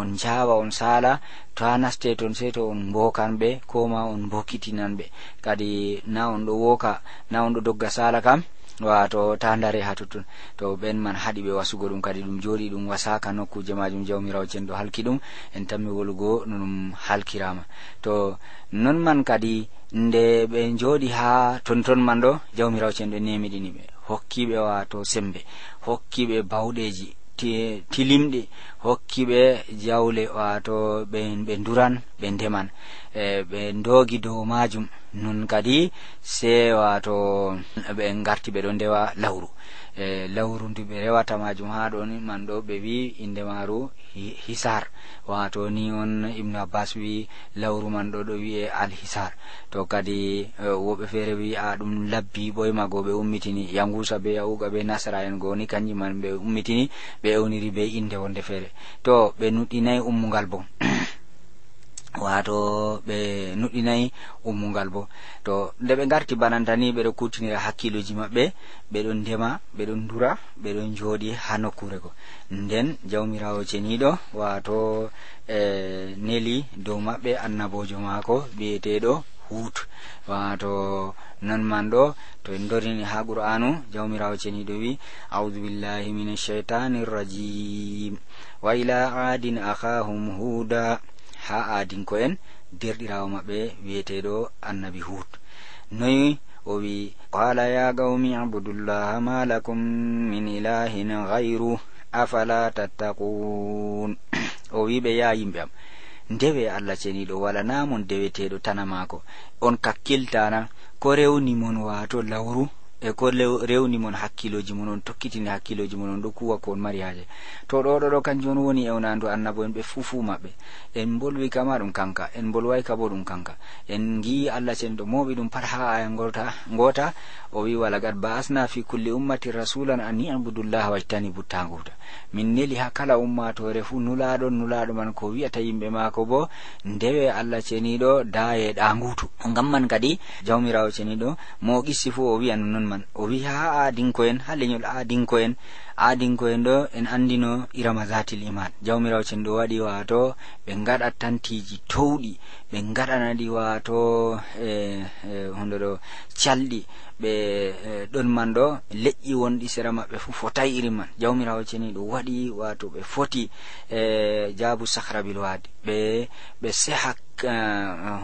on jawa on sala toa naste ton sei to on bokan ɓe koma on bokitinan ɓe kadi na on ɗo woka na on ɗo dogga sala kam wato ta dare ha tottun to ɓen man haɗi ɓe wasugo ɗum kadi ɗum joɗi ɗum wasaka nokkuje majum jawmirawo cen ɗo halki ɗum en tammi wolugo no ɗum halkirama to non man kadi nde ɓe joɗi ha tonton man ɗo jawmirawo cen ɗo nemiɗiniɓe hokkiɓe wato sembe hokkiɓe bawɗeji tilimɗi hokkiɓe jawle wato ɓe duran ɓe ndeman E, ɓe ndogi dow majum non kadi sei wato ɓe garti ɓeɗo ndewa lawru e lawru ndu ɓe rewata majum ha ɗon man ɗo ɓe wi inde maru hisar wato ni on ibnu abbas wi lawru man ɗo ɗo wi'e alhisar to kadi e, woɓe feere wi a ɗum labbi ɓoyma go ɓe ummitini yangusa be yahuga be nasara en goni kanji man ɓe ummitini ɓe ewniri be inde wonde feere to ɓe nuɗɗinayi ummugal bo wato ɓe nuɗɗinayi ummungal bo to nde ɓe garti banantani ɓeɗo kutinira hakkiloji maɓɓe ɓeɗo ndema ɓeɗo dura ɓeɗo jooɗi ha nokkure go nden jawmirawo ceniɗo wato e neli dow maɓɓe annabojo maako mbiyeteɗo hut wato non man ɗo to en dorini ha qur'anu jawmirawo ceniɗo wi audu billahi minashaitani rrajim wa ila adin ahahum huda ha adinko en derɗirawo maɓɓe wiyeteɗo annabi hut noyi o wi qala ya qawmi abudullaha ma lakum min ilahin gayru afala tattaqun o wiɓe ya yimɓe am ndewe allah ceniɗo wala namon deweteɗo tana mako on kakkiltana ko rewni mon wato lawru e ko rewni mon hakkiloji mon on tokkitini hakkiloji mon on ɗo kuwa ko on mari haaje to ɗo ɗo ɗo kanjum on woni ewnandu annabo en ɓe fufu maɓɓe en mbolwi kama ɗum kanka en mbolwai ka bo ɗum kanka en gi allah sen ɗo mowɓi ɗum pat ha aya gota gota o wi walagad baasna fi kulli ummati rasulan anni abudullah wajtani buttaguta min neli ha kala ummatore fu nulaɗo nulaɗo man ko wiyata yimɓe maako bo ndewe allah ceniɗo dayeɗa ngutu gamman kadi jawmirawo ceniɗo mo qissi fu o wiya nonnon man o wi ha aadinko'en ha leyol aadinko'en aadinko'en ɗo en andino irama zatil iman jawmirawo cen ɗo waɗi wato ɓe gaɗa tantiji towɗi ɓe gaɗanaɗi wato e, e, hunde ɗo calɗi ɓe e, ɗon man ɗo leƴƴi wonɗi sera maɓɓe fu fotai iri man jawmirawo ceni ɗo waɗi wato ɓe foti e jabu sahrabilwadi ɓe ɓe seha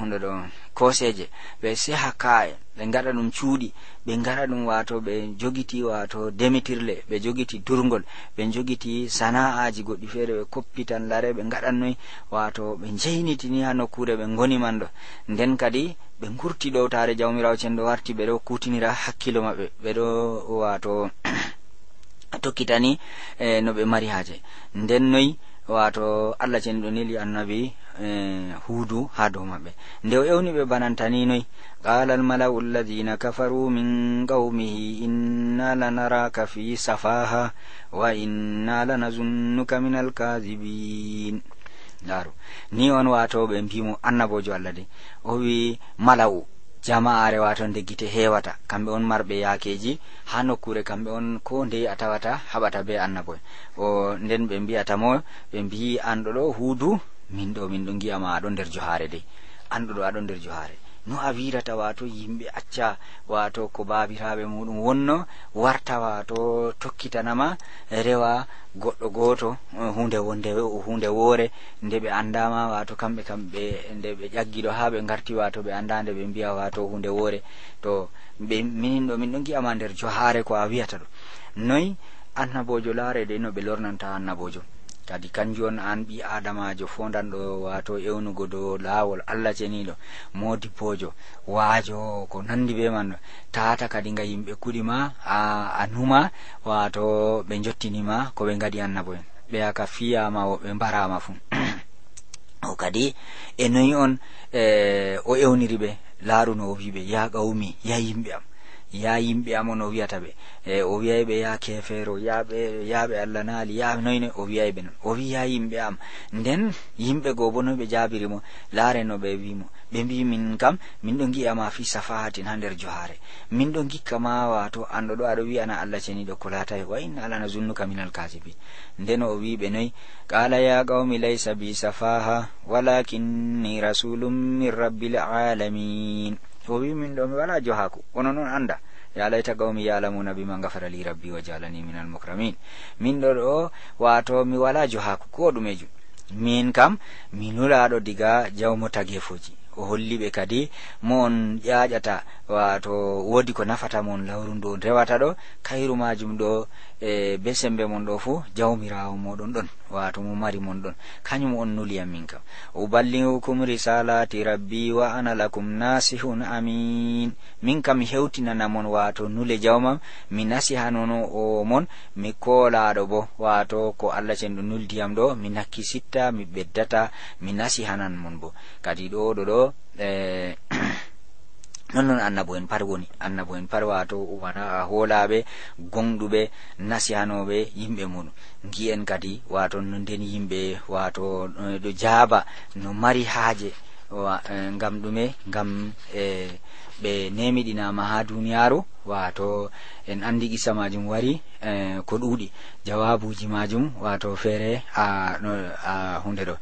hunde ɗo koseje ɓe seha ka'e ɓe gaɗa ɗum cuuɗi ɓe gaɗa ɗum wato ɓe jogiti wato demitirle ɓe jogiti durgol ɓe jogiti sana'aji goɗɗi feere ɓe koppitan lare ɓe gaɗannoy wato ɓe jeinitini ha nokkure ɓe goniman ɗo nden kadi ɓe gurti ɗowtare jawmirawo cenɗo warti ɓeɗo kutinira hakkilo maɓɓe ɓeɗo wato tokkitani e no ɓe mari haaje nden noyi wato allah ceni ɗo nili annabi e, huudu ha dow maɓɓe nde o ewni ɓe banantaninoy qala almalau alladina kafaru min qaumihi inna lanaraka fi safaha wa inna lanazunnuka min alkadibin laaru ni on watoɓe mbimo annabojo allah de o wi malau jama'are wato nde gite hewata kamɓe on marɓe yakeji ha nokkure kamɓe on ko ndey a tawata haɓata be annabo o nden ɓe mbi'atamo ɓe mbi anɗo ɗo huudu min ɗo min ɗo giyama aɗo nder johare dey anɗo ɗo aɗo nder johare no a wirata wato yimɓe acca wato ko babiraɓe muɗum wonno warta wato tokkitanama rewa goɗɗo goto hunde eh, wonde hunde woore nde ɓe andama wato kamɓe kamɓe nde ɓe ƴaggiɗo ha ɓe garti wato ɓe anda nde ɓe mbiya wato hunde woore to ɓe minin ɗo min ɗo gi'ama nder johaare ko a wiyata ɗo noyi annabojo laare de no ɓe lornanta annabojo kadi kanju on an ɓi adamajo fondanɗo wato ewnugo do lawol allah ceniɗo modi pojo waajo ko nandi be man tata kadi nga yimɓe kuɗima a numa wato ɓe jottinima koɓe gadi annabo en ɓe aka fiyama woɓe mbarama fu o kadi e noyi on e o ewniri ɓe laaruno o wiɓe ya gawmi ya yimɓe am ya yimɓe amon o wiyata ɓe e o wiya ɓe ya kefeero yaɓe yaɓe allah naali ya noyne o wiya ɓe non o wi ya yimɓe am nden yimɓe goo bo no ɓe jaabiri mo laare no ɓe wimo ɓe mbi min kam min ɗo gi'ama fi safahatin ha nder johaare min ɗo gikka ma wato anɗo ɗo aɗo wiyana allah ceniɗo ko laatawi wa in alana zunnuka minal kasibin nden o wi ɓe noyi qala ya qawmi laysa bi safaha walakinni rasulum min rabbil alamin o wi min ɗo mi wala johaku ono noon annda ya layta gawmi yalamuna bima gafara li rabbi wa jalani min almucramin min ɗo ɗo wato mi wala johaku ko ɗumejum min kam mi nulaɗo diga jawmo tagefuji o holliɓe kadi mo on ƴaƴata wato wodi ko nafata mon lawru ndu rewata ɗo kayru majum ɗo e be sembe mon ɗo fu jawmirawo moɗon ɗon wato mo mari mon ɗon kañum on nuliyam min kam uballiukum risalati rabbi wa ana lakum nasihun amin min kam mi hewtinanamon wato nule jawmam mi nasihanon o mon mi kolaɗo bo wato ko allah cenɗo nuldiyam ɗo mi nakki sitta mi ɓeddata mi nasihanan mon bo kadi ɗo ɗo ɗo e eh, annabo en par woni annabo en par wato wona hoolaɓe gonɗuɓe nasihanoɓe yimɓe muɗum gi'en kadi wato no nden eh, yimɓe wato ɗo jaaba no mari haaje wa eh, ngam ɗume ngam e ɓe nemiɗinama ha duniyaru wato en andi qissa majum wari e, ko ɗuuɗi jawabuji majum wato feere a, a hunde ɗo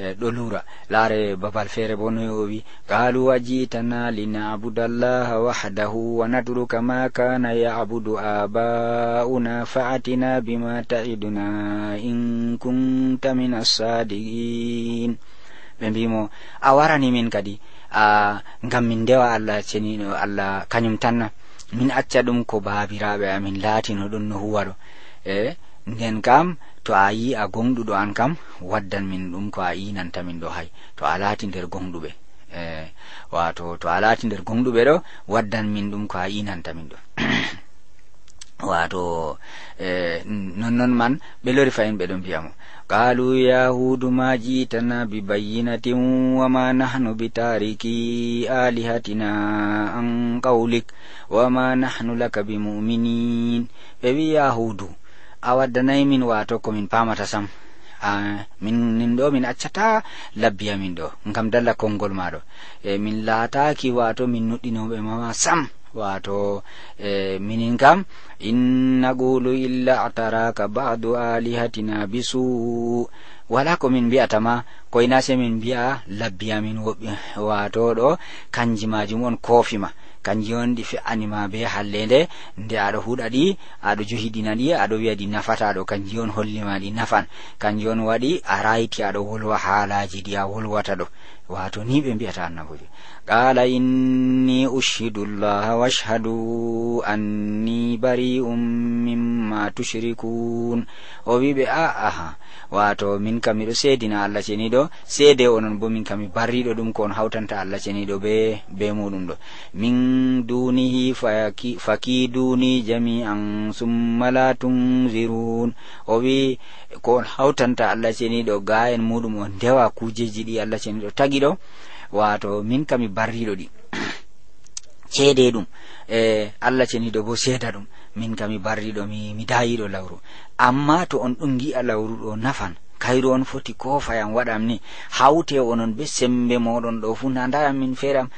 e, ɗo luura laare babal feere bo noy owi qalu wajitana linabudallaha wahdahu wa nadruka ma kana yabudu abauna faatina bima taiduna in kunta min assadiqin ɓe mbimo a warani min kadi a ngam min ndewa allah ceniɗo allah kañum tan min acca ɗum ko babiraɓe amin laatino ɗon no huwa ɗo e nden kam to a yi a gonɗuɗo an kam waddan min ɗum ko a yinanta min ɗo hay to a laati nder gonɗuɓe e wato to a laati nder gonɗuɓe ɗo waddan min ɗum ko a yinanta min ɗo wato e nonnon man ɓelori fayin ɓeɗo mbiyamo قالوا يا هود ما جئتنا ببينة وما نحن بتاركي آلهتنا عن قولك وما نحن لك بمؤمنين ɓewi ya hudu a waddanayi min wato komin pamata sam min min ɗo min accata labbiya min ɗo gam dalla kongol maɗo e min laataki wato min nuɗɗinoɓe mama sam wato e, minin kam innaqulu illa ataraka badu alihatina bisu wala komin mbi'atama koyna se min mbi'a labbiyamin wato ɗo kanji majum on koofima kanji on ɗi fe'anima be hallende nde aɗo huɗa ɗi aɗo johiɗina ɗi aɗo wi'a ɗi nafataɗo kanji on hollima ɗi nafan kanji on waɗi a rayti aɗo wolwa haalaji ɗi a wolwata ɗo wato ni ɓe mbi'ata annabojo qaala inni ushhidu llaha washhadu anni bari'um mimma tushrikun o wi ɓe aaha ah, wato min kam miɗo seedina allah ceniɗo seede onon bo min kammi barriɗo ɗum ko on hawtanta allah ceniɗo be be muɗum ɗo min duunihi fakiduni jami an summa la tunzirun o wi ko on hawtanta allah ceniɗo ga en muɗum on dewa kujeji ɗi allah ceniɗo tagui ɗo wato min kam mi e barriɗo ɗi ceede ɗum e allah ceniɗo bo seeda ɗum min kam mi e barriɗo mi mi dayiɗo lawru amma to on ɗum gi'a lawru ɗo nafan kayru on foti ko fayam waɗam ni hawte onon be sembe moɗon ɗo fu na ndayam min feeram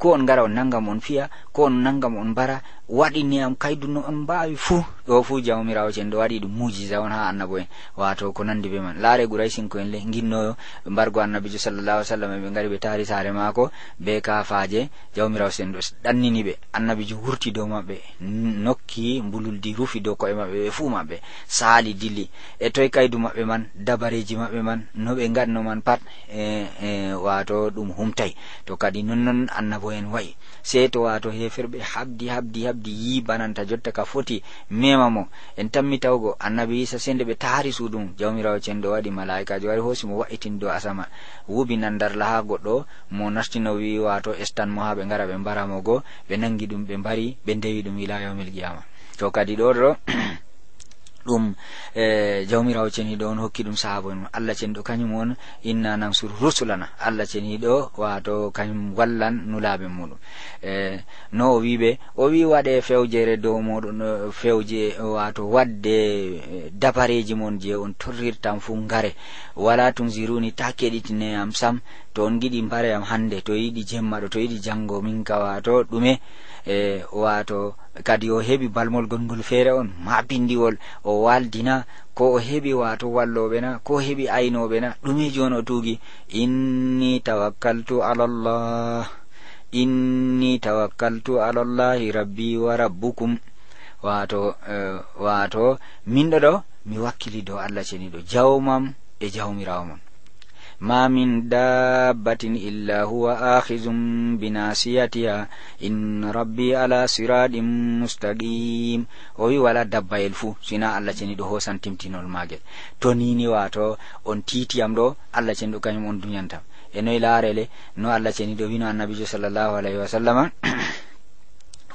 ko on ngara on nangam on fiya ko on nangam on mbara waɗini yam kaydu no en mbawi fuu ɗo fuu jawmirawo cen ɗo waɗi ɗum mujiza on ha annabo en wato ko nandi ɓe man laare guray sinko en le ginnoyo ɓe mbargo annabijo sallallah alih w sallam ɓe gari ɓe taari saare maako be kafaje jawmirawo sen ɗo ɗannini ɓe annabijo wurti dow maɓɓe nokki mbululdi rufi dow koye maɓɓe ɓe fuu maɓɓe saali dilli e toye kaydu maɓɓe man dabareji maɓɓe man no ɓe ganno man pat e, e wato ɗum humtay to kadi nonnon annabo en wayi se to wato heferɓe habdi habdi habdi suddi yi bananta jotta ka foti mema mo en tammi tawgo annabi isa sende ɓe taari suudum jawmirawo cenɗo waɗi malaikajo wari hoosi mo wa'itin dow asama wuɓi nandarla ha goɗɗo mo nastino wi wato estan mo ha ɓe gara ɓe mbaramo go ɓe nangi ɗum ɓe mbari ɓe ndewi ɗum ila yawmil giyama to kadi ɗoɗo ɗum e jawmirawo cenhiɗo on hokki ɗum sahaboen allah cenɗo kañum on inna nansur rusulana allah cenhiɗo wato kañum wallan nulaɓe muɗum e no o wiɓe o wi waɗe fewjere dow moɗon e, fewje wato wadde e, dabareji mon je on torrirtam fu gaare wala tum jiruni ta keɗitineyam sam to on giɗi mbareyam hande to yiɗi jemmaɗo to yiɗi jango min kawato ɗume e wato kadi o heɓi balmol gongol feere on ma bindiwol o waldina ko o heɓi wato walloɓe na ko heɓi aynoɓe na ɗumeji on o tuugi inni tawakkaltu alallah inni tawakkaltu alallahi rabbi wa rabbukum wato eh, wato min ɗo ɗo mi wakkili dow allah ceniɗo jawmam e jawmirawo mon ma min dabbatin illa huwa akhizum binasiyatiha in rabbi ala siraɗin mustaqim o wi wala dabbayel fuu sina allah ceni ɗo hosan timtinol magel to nini wato on titiyam ɗo allah ceni ɗo kañum on duñantam e noyi laarele no allah ceni ɗo wino annabijo sallllahu alayhi wa sallama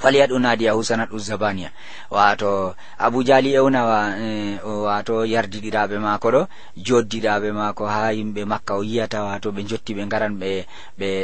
falyadunadiyahu sanadu zabaniya wato abujali ewnawa eh, wato yardiɗiraɓe mako ɗo joddiɗaɓe mako ha yimɓe makka o yiyata wato ɓe jotti ɓe garan ɓe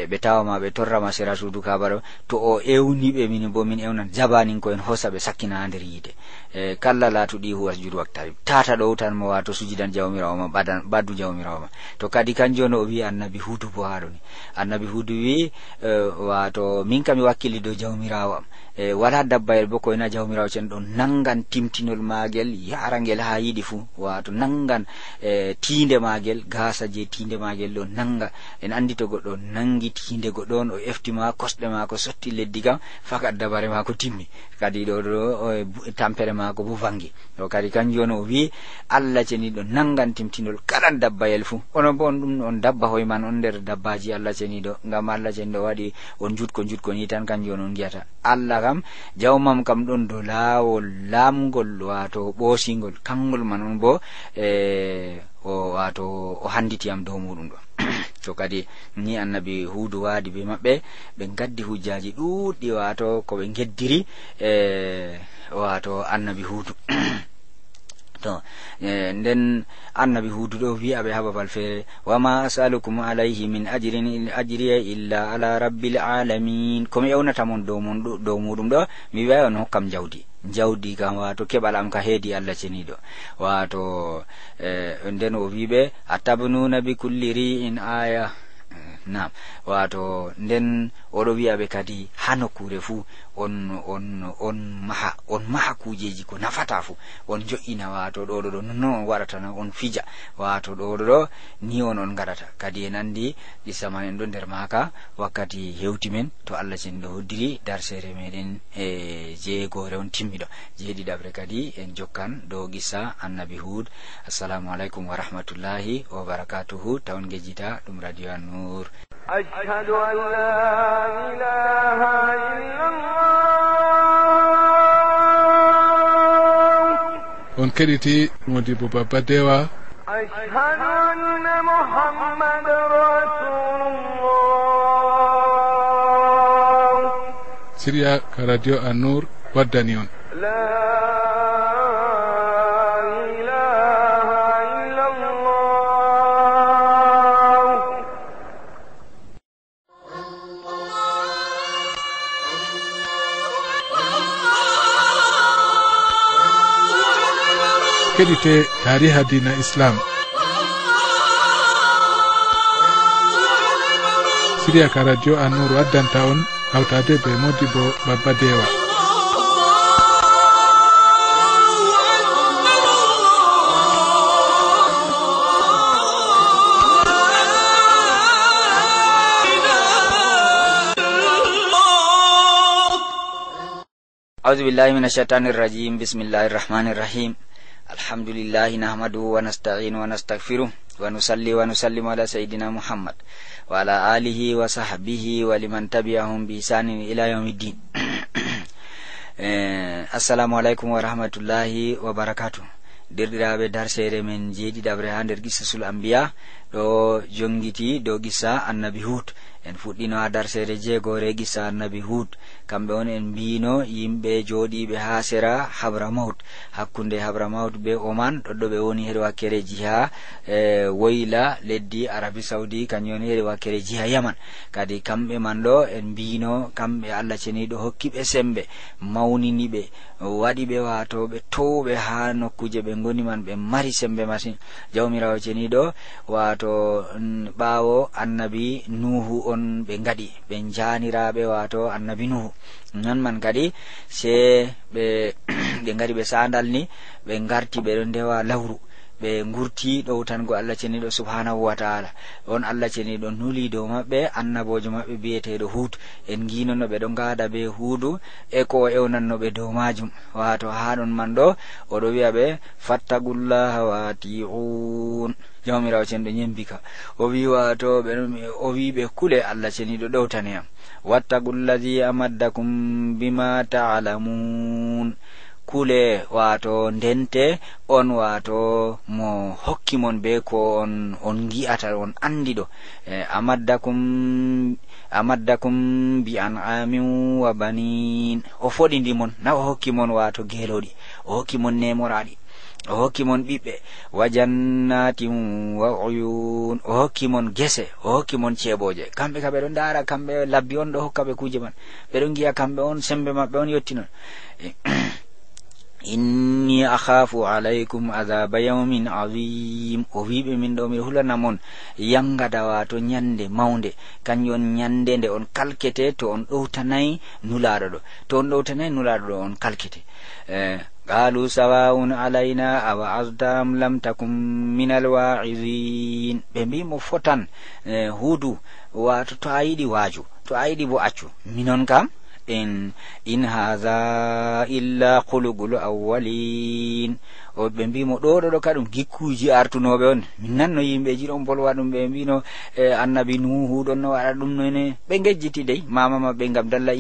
be tawama ɓe torrama sera to o ewniɓe min bo min ewnan jabaninko en hosa sakkina ha yide yiide e eh, kalla di huwa sujudu waktarib tata do tan mo wato sujidan jawmirawo ma badan baddu jawmirawo ma to kadi kanjum on wi annabi hudu bo haɗoni annabi hudu wi eh, wato min kam mi wakkili dow jawmirawo wala dabbayel bo koyna jawmirawo cen ɗo nangan timtinol magel yara ngel ha yiɗi fuu wato nangan e, tiinde magel gasa je tiinde magel ɗo nanga en andi to goɗɗo nangi tiinde goɗɗo on o eftima kosɗe mako sotti leddi kam fakat dabare mako timmi kadi ɗo ɗo tampere mako bo vangi o kadi kanjum on o wi allah ceniɗo nangan timtinol kala dabbayel fuu onon bo on ɗum on dabba hoye man on nder dabbaji allah ceniɗo ngam allah ceniɗo waɗi on jutko jutko ni tan kanjum on on giyata allah kam jawmam kam ɗon dow laawol laamgol wato ɓoosingol kangol man on bo e o wato o handitiyam dow muɗum ɗo to kadi ni annabi huudu waadi be maɓɓe ɓe gaddi hujjaji ɗuuɗɗi wato koɓe geddiri e wato annabi huudu to eh, nden annabi huduɗo wiyaɓe ha babal feere wama asalukum alayhi min ajirin ajriya illa ala rabbil alamin komi ƴewnatamon dow muɗum ɗo mi wiwawi on hokkam jawdi jawdi kam wato keɓal am ka heedi allah ceniɗo wato eh, nden o wiɓe atabnuna bi kulli riin aya eh, nam wato nden oɗo wiyaɓe kadi ha nokkure fuu on on on maha on maha kujeji ko nafata fu on jo'ina wato ɗo ɗo ɗo nonnon on na on fija wato ɗo ɗo ɗo ni on on gaɗata kadi e nandi ɗisaman en ɗo nder maka wakkati hewti men to allah ceni ɗo hoddiri darsere meɗen e jeegore on timmiɗo jeeɗiɗaɓre kadi en jokkan dow gissa annabi hud assalamu aleykum wa rahmatullahi wa barakatuhu tawon gejjita ɗum radio an nour أشهد أن لا إله إلا الله on kediti modibo baba dewa siriya anur waddani on kedite tariha dina islam siriya ka radio annuru addanta on hawtade be modi bo babba dewa أعوذ بالله من الشيطان الرجيم بسم الله الرحمن الرحيم الحمد لله نحمده ونستعين ونستغفره ونصلي ونسلم على سيدنا محمد وعلى آله وصحبه ولمن تبعهم بإحسان إلى يوم الدين assalamu aleykum wa rahmatullahi wa barakatu derɗiraɓe darsere men jeeɗiɗaɓre ha nder sul ambiya ɗo jongiti dow gissa annabi hut en fuɗɗino ha darsere jeegore gissa annabi hut kamɓe on en mbino yimɓe jooɗiɓe ha sera habra maut hakkunde habramaut be oman ɗoɗɗo ɓe woni hedi wakkere jiha e, woyla leddi arabi saudi kañoni hedi wakkere jiha yaman kadi kamɓe man ɗo en mbino kamɓe allah ceniɗo hokkiɓe semɓe mawniniɓe waɗi ɓe watoɓe towɓe ha nokkuje ɓe goni man ɓe mari sembe masin jawmirawo ceniɗo wato ɓawo annabi nuhu on ɓe gaɗi ɓe janiraɓe wato annabi nuhu non man kadi se ɓe gari ɓe sandal ni ɓe garti ɓeɗo ndewa lawru ɓe ngurti ɗowtango allah ceniɗo subhanahu wa taala on allah ceniɗo nuli dow maɓɓe annabojo maɓɓe biyeteɗo huut en ginono ɓeɗo gada be huudu e ko o ewnannoɓe dow majum wato haɗon man ɗo oɗo wi'a ɓe fattagullaha watiun jawmirawo cenɗo yembika o wi wato o wiɓe kule allah ceniɗo ɗowtaniyam wattagu llahi amaddakum bima talamun kule wato ndente on wato mo hokkimon be ko on on gi'ata on andiɗo e, amaddakum amaddakum bi an amin wa banin o foɗidimon na o hokkimon wato geloɗi o hokkimon nemoraɗi o hokkimon ɓiɓɓe wa jannatin wa uyun o hokkimon gese o hokkimon ceeboje kamɓe ka ɓeɗo dara kamɓe labbi on ɗo hokkaɓe kuje man ɓeɗo giya kamɓe on sembe maɓɓe on yettinon e, inni akhafu alaykum adaba yawmin azim o wiɓe min ɗo miɗo hulanamon yangada wato ñande mawde kanjon ñande nde on kalkete to on ɗowtanayi nulaɗo ɗo to on ɗowtanayi nulaɗo ɗo on kalkete eh, qalu sawaun alayna awa asdam lam takum min alwaizin ɓe mbimo fotan hudu eh, wato to a yiɗi waaju to a yiɗi bo accu minon kam إن هذا إلا قلق الأولين oɓe mbimo ɗo ɗoɗo ka ɗum gikkuji artunoɓe on min nan no yimɓeji ɗon bolwa ɗum ɓe mbino e annabi nu ɗon no waɗa ɗum none ɓe gejjiti dey mama maɓɓe ngam dalla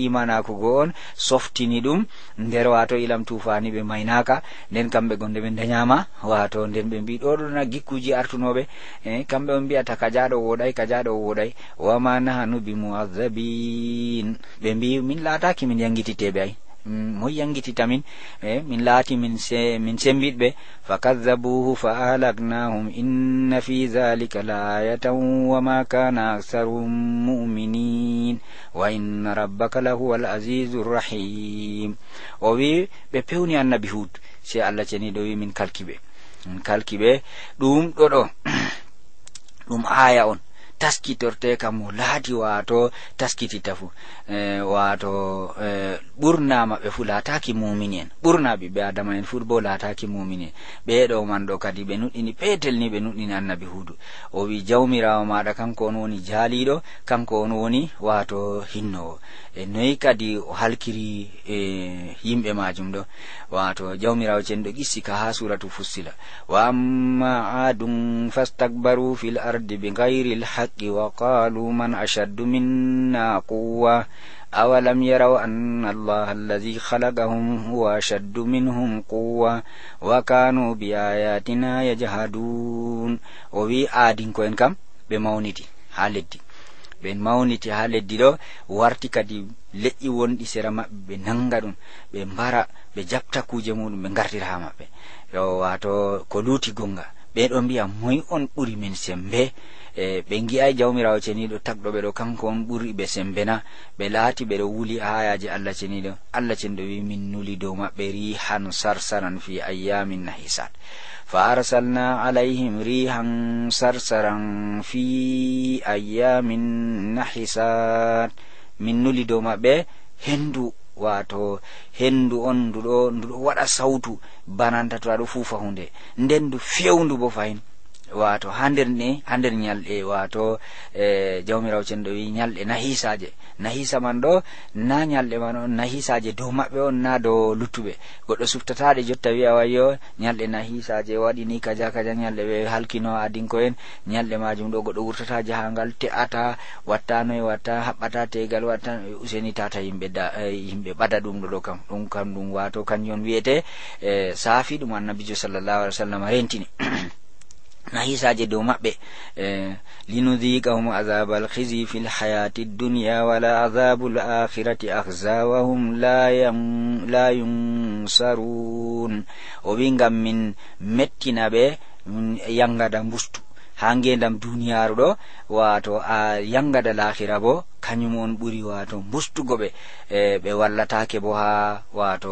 go on softini ɗum nder wato ilam tufani ɓe maynaka nden kamɓe gonde ɓe dañama wato nden ɓe mbi ɗo ɗona gikkuji artunoɓe e kamɓe on mbiyata kajaɗo woɗay kajaɗo woɗay wama nahanu bimuazabin ɓe mbi min laatakimin min yangititeɓe ay mo mm, yangititamin e min laati min sembiɗɓe fa kadzabuhu fa ahlaknahum inna fi dhalika la ayatan wama kana aktharuhum muminin wa inna rabbaka lahuwa al asisu rrahim o wi ɓe pewni annabi hud se allah ceniɗo wi min kalkiɓe min kalkiɓe ɗum ɗo ɗo ɗum aya on taskitorteka mo laati wato taskiti tafu e, wato e, ɓurna maɓɓe fu lataki mumini en ɓurna ɓiɓɓe adama en fuu bo lataki mumini en ɓeɗo man ɗo kadi ɓe nuɗɗini petel ni ɓe nuɗɗini annabi hudu o wi jawmirawo maɗa kanko on woni jaaliɗo kanko on woni wato hinnowo e noyi kadi o halkiri e yimɓe majum ɗo wato jawmirawo cenɗo ƴissi ka ha suratu fussila wa amma adum fastakbaru fi l ardi bi gayri lhak الحق وقالوا من أشد منا قوة أولم يروا أن الله الذي خلقهم هو أشد منهم قوة وكانوا بآياتنا يجهدون وي آدن كوين كم بمونتي هالدي ɓe mawniti ha leddi ɗo warti kadi leƴƴi wonɗi sera maɓɓe ɓe nanga ɗum ɓe mbara ɓe jabta kuje muɗum ɓe gartira ha maɓɓe yo wato ko luuti gonga ɓe ɗo mbiya moy on ɓuri min sembe e ɓe gi'ai jawmirawo ceniɗo takɗoɓe ɗo kanko on ɓuri ɓe sembena ɓe laati ɓeɗo wuli ayaji allah ceniɗo allah ceniɗo wi min nuli dow maɓɓe rihan sarsaran fi ayamin nahisat fa arsalna alayhim rihan sarsaran fi ayamin nahisat min nuli dow maɓɓe hendu wato hendu on nduɗo nduɗo waɗa sawtu bananta to aɗo fuufa hunde nden du fewndu bo fayin wato ha nderne ha nder ñalɗe wato e jawmirawo cen ɗo wi ñalɗe nahisaje nahisa man ɗo na ñalɗe man on nahisaje dow maɓɓe on na dow luttuɓe goɗɗo suftataɗe jotta wiya wayyo ñalɗe nahisaje waɗini kaja kaja ñalɗe ɓe halkino adinko en ñalɗe majum ɗo goɗɗo wurtata jahangal te'ata wattanoye watta haɓɓata tegal watta useni tata yimɓe e, yimɓe ɓada ɗum ɗo ɗo kam ɗum kam ɗum wato kanjum on wiyete e safi ɗum annabijo sallallahu alih w sallam rentini na hisaje dow maɓɓe eh, linudikahum adaba alkhizi fi lhayati dduniya wala adabu l akhirati ahza wahum la yunsarun o wi ngam min mettina ɓe yangada mbustu ha ngendam duniyaru ɗo wato a yangada lahira bo kañum on ɓuri wato bustugo ɓe ɓe eh, wallatake bo ha wato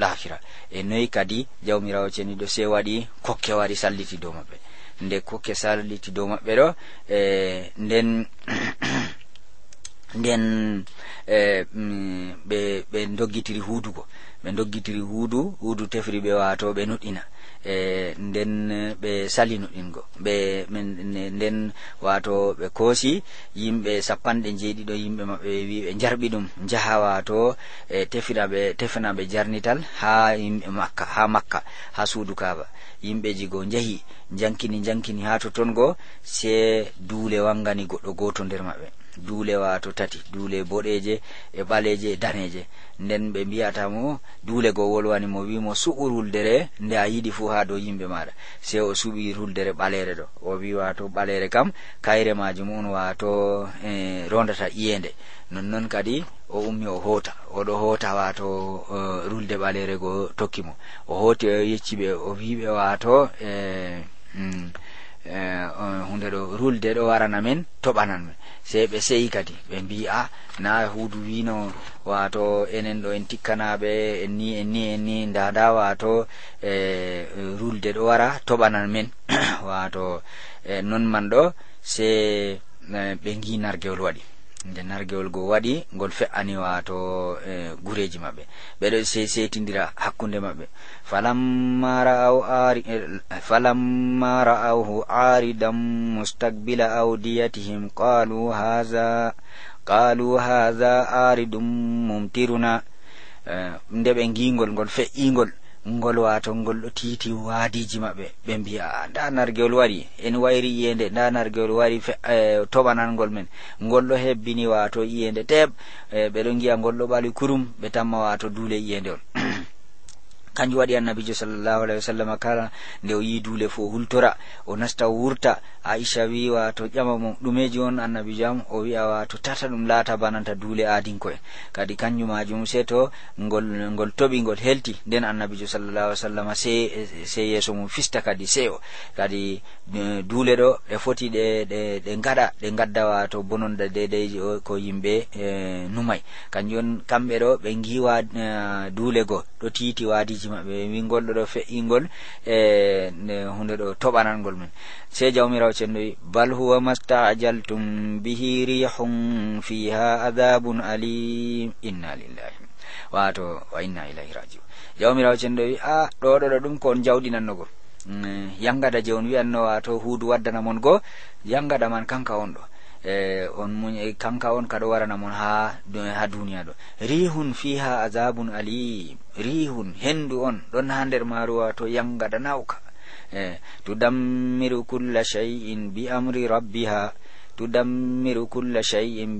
lahira e noyi kadi jawmirawo ceniɗo se waɗi kokke wari salliti dow maɓɓe nde kokke saliti dow maɓɓe ɗo e nden nden e mm, ɓe ɓe doggitiri huudugo ɓe doggitiri huudu huudu tefri ɓe wato ɓe nuɗɗina e nden ɓe salinuɗingo ɓe nden wato ɓe koosi yimɓe sappanɗe jeeɗiɗo yimɓe maɓɓe wi ɓe jarɓi ɗum jaha wato e tefiraɓe tefanaɓe jarnital ha yimɓe makka ha makka ha suudu kaba yimɓeji go jahi jankini jankini ha totongo se duule wangani goɗɗo goto nder maɓɓe duule wato tati duule boɗeje e ɓaleje e daneje nden ɓe mbiyata mo duule go wolwani mo wimo suɓu ruldere nde a yiɗi fuu ha dow yimɓe maɗa se o suɓi ruldere ɓalere ɗo o wi wato ɓalere kam kayre majum on wato e, rondata iyende nonnon kadi o ummi o hoota oɗo hoota wato uh, e, rulde ɓalere go tokki mo o hooti o yecciɓe o wiɓe wato e eh, mm, Eh, eh, hunde ɗo rulde ɗo warana men toɓanan men se ɓe sei kadi ɓe mbi a na huudu wino wato enen ɗo en tikkanaɓe en ni en ni en ni dada wato e eh, rulde ɗo wara toɓanan men wato e non man ɗo se ɓe gi nargewol waɗi nde nargewol go waɗi ngol fe'ani wato e, gureji maɓɓe ɓeɗo setindira hakkunde maɓɓe falamma e, ra'awhu aridan mustaqbila audiyatihim qalu haha aridum mumtiruna e, nde ɓe ngingol ngol fe'igol ngol wato ngol ɗo titi waadiji maɓɓe ɓe mbiya nda nargewol wari en wayri iyende nda nargewol wari e, toɓanangol men ngol ɗo hebbini wato iyende teɓ e, ɓeɗo giya ngol ɗo ɓali kurum ɓe tamma wato duule iyendeol kanjum waɗi annabijo sallllahu alahi wa sallam kala nde o yi duule fo hultora o nasta o wurta aisha wi wato ƴama mum ɗumeji on annabijo am o wi'a wato tata ɗum laata bananta duule aadinko en kadi kanjum majum se to ngol ngol toɓi ngol helti nden annabijo sallllahu alih w sallam se se yeeso mum fista kadi seyo kadi duule ɗo ɗe foti ɗe ɗe ɗe gaɗa ɗe gadda wato bononda deidai ko yimɓe numay kanjum on kamɓe ɗo ɓe giwa e, duule go ɗo titi waadiji ujuji maɓɓe wi ngol ɗo ɗo fe'ingol e hunde ɗo toɓanangol men se jawmirawo cendoyi bal huwa mastajaltum bihi rihum fiha adabun alim inna lillahi wato wa inna ilahi rajiun jawmirawo cendoyi a ɗo ɗo ɗo ɗum ko on jawɗinannogol mm, yangada je on wiyanno wato huudu waddanamon goo yangada man kanka on ɗo E, on muñ e, kanka on kaɗo warana mon ha ha duniya ɗo rihun fiha azabun alim rihun hendu on ɗon ha nder maruwa to yangada nauka e tudammiru kulla shay'in bi amri rabbiha tudammiru kulla shay'in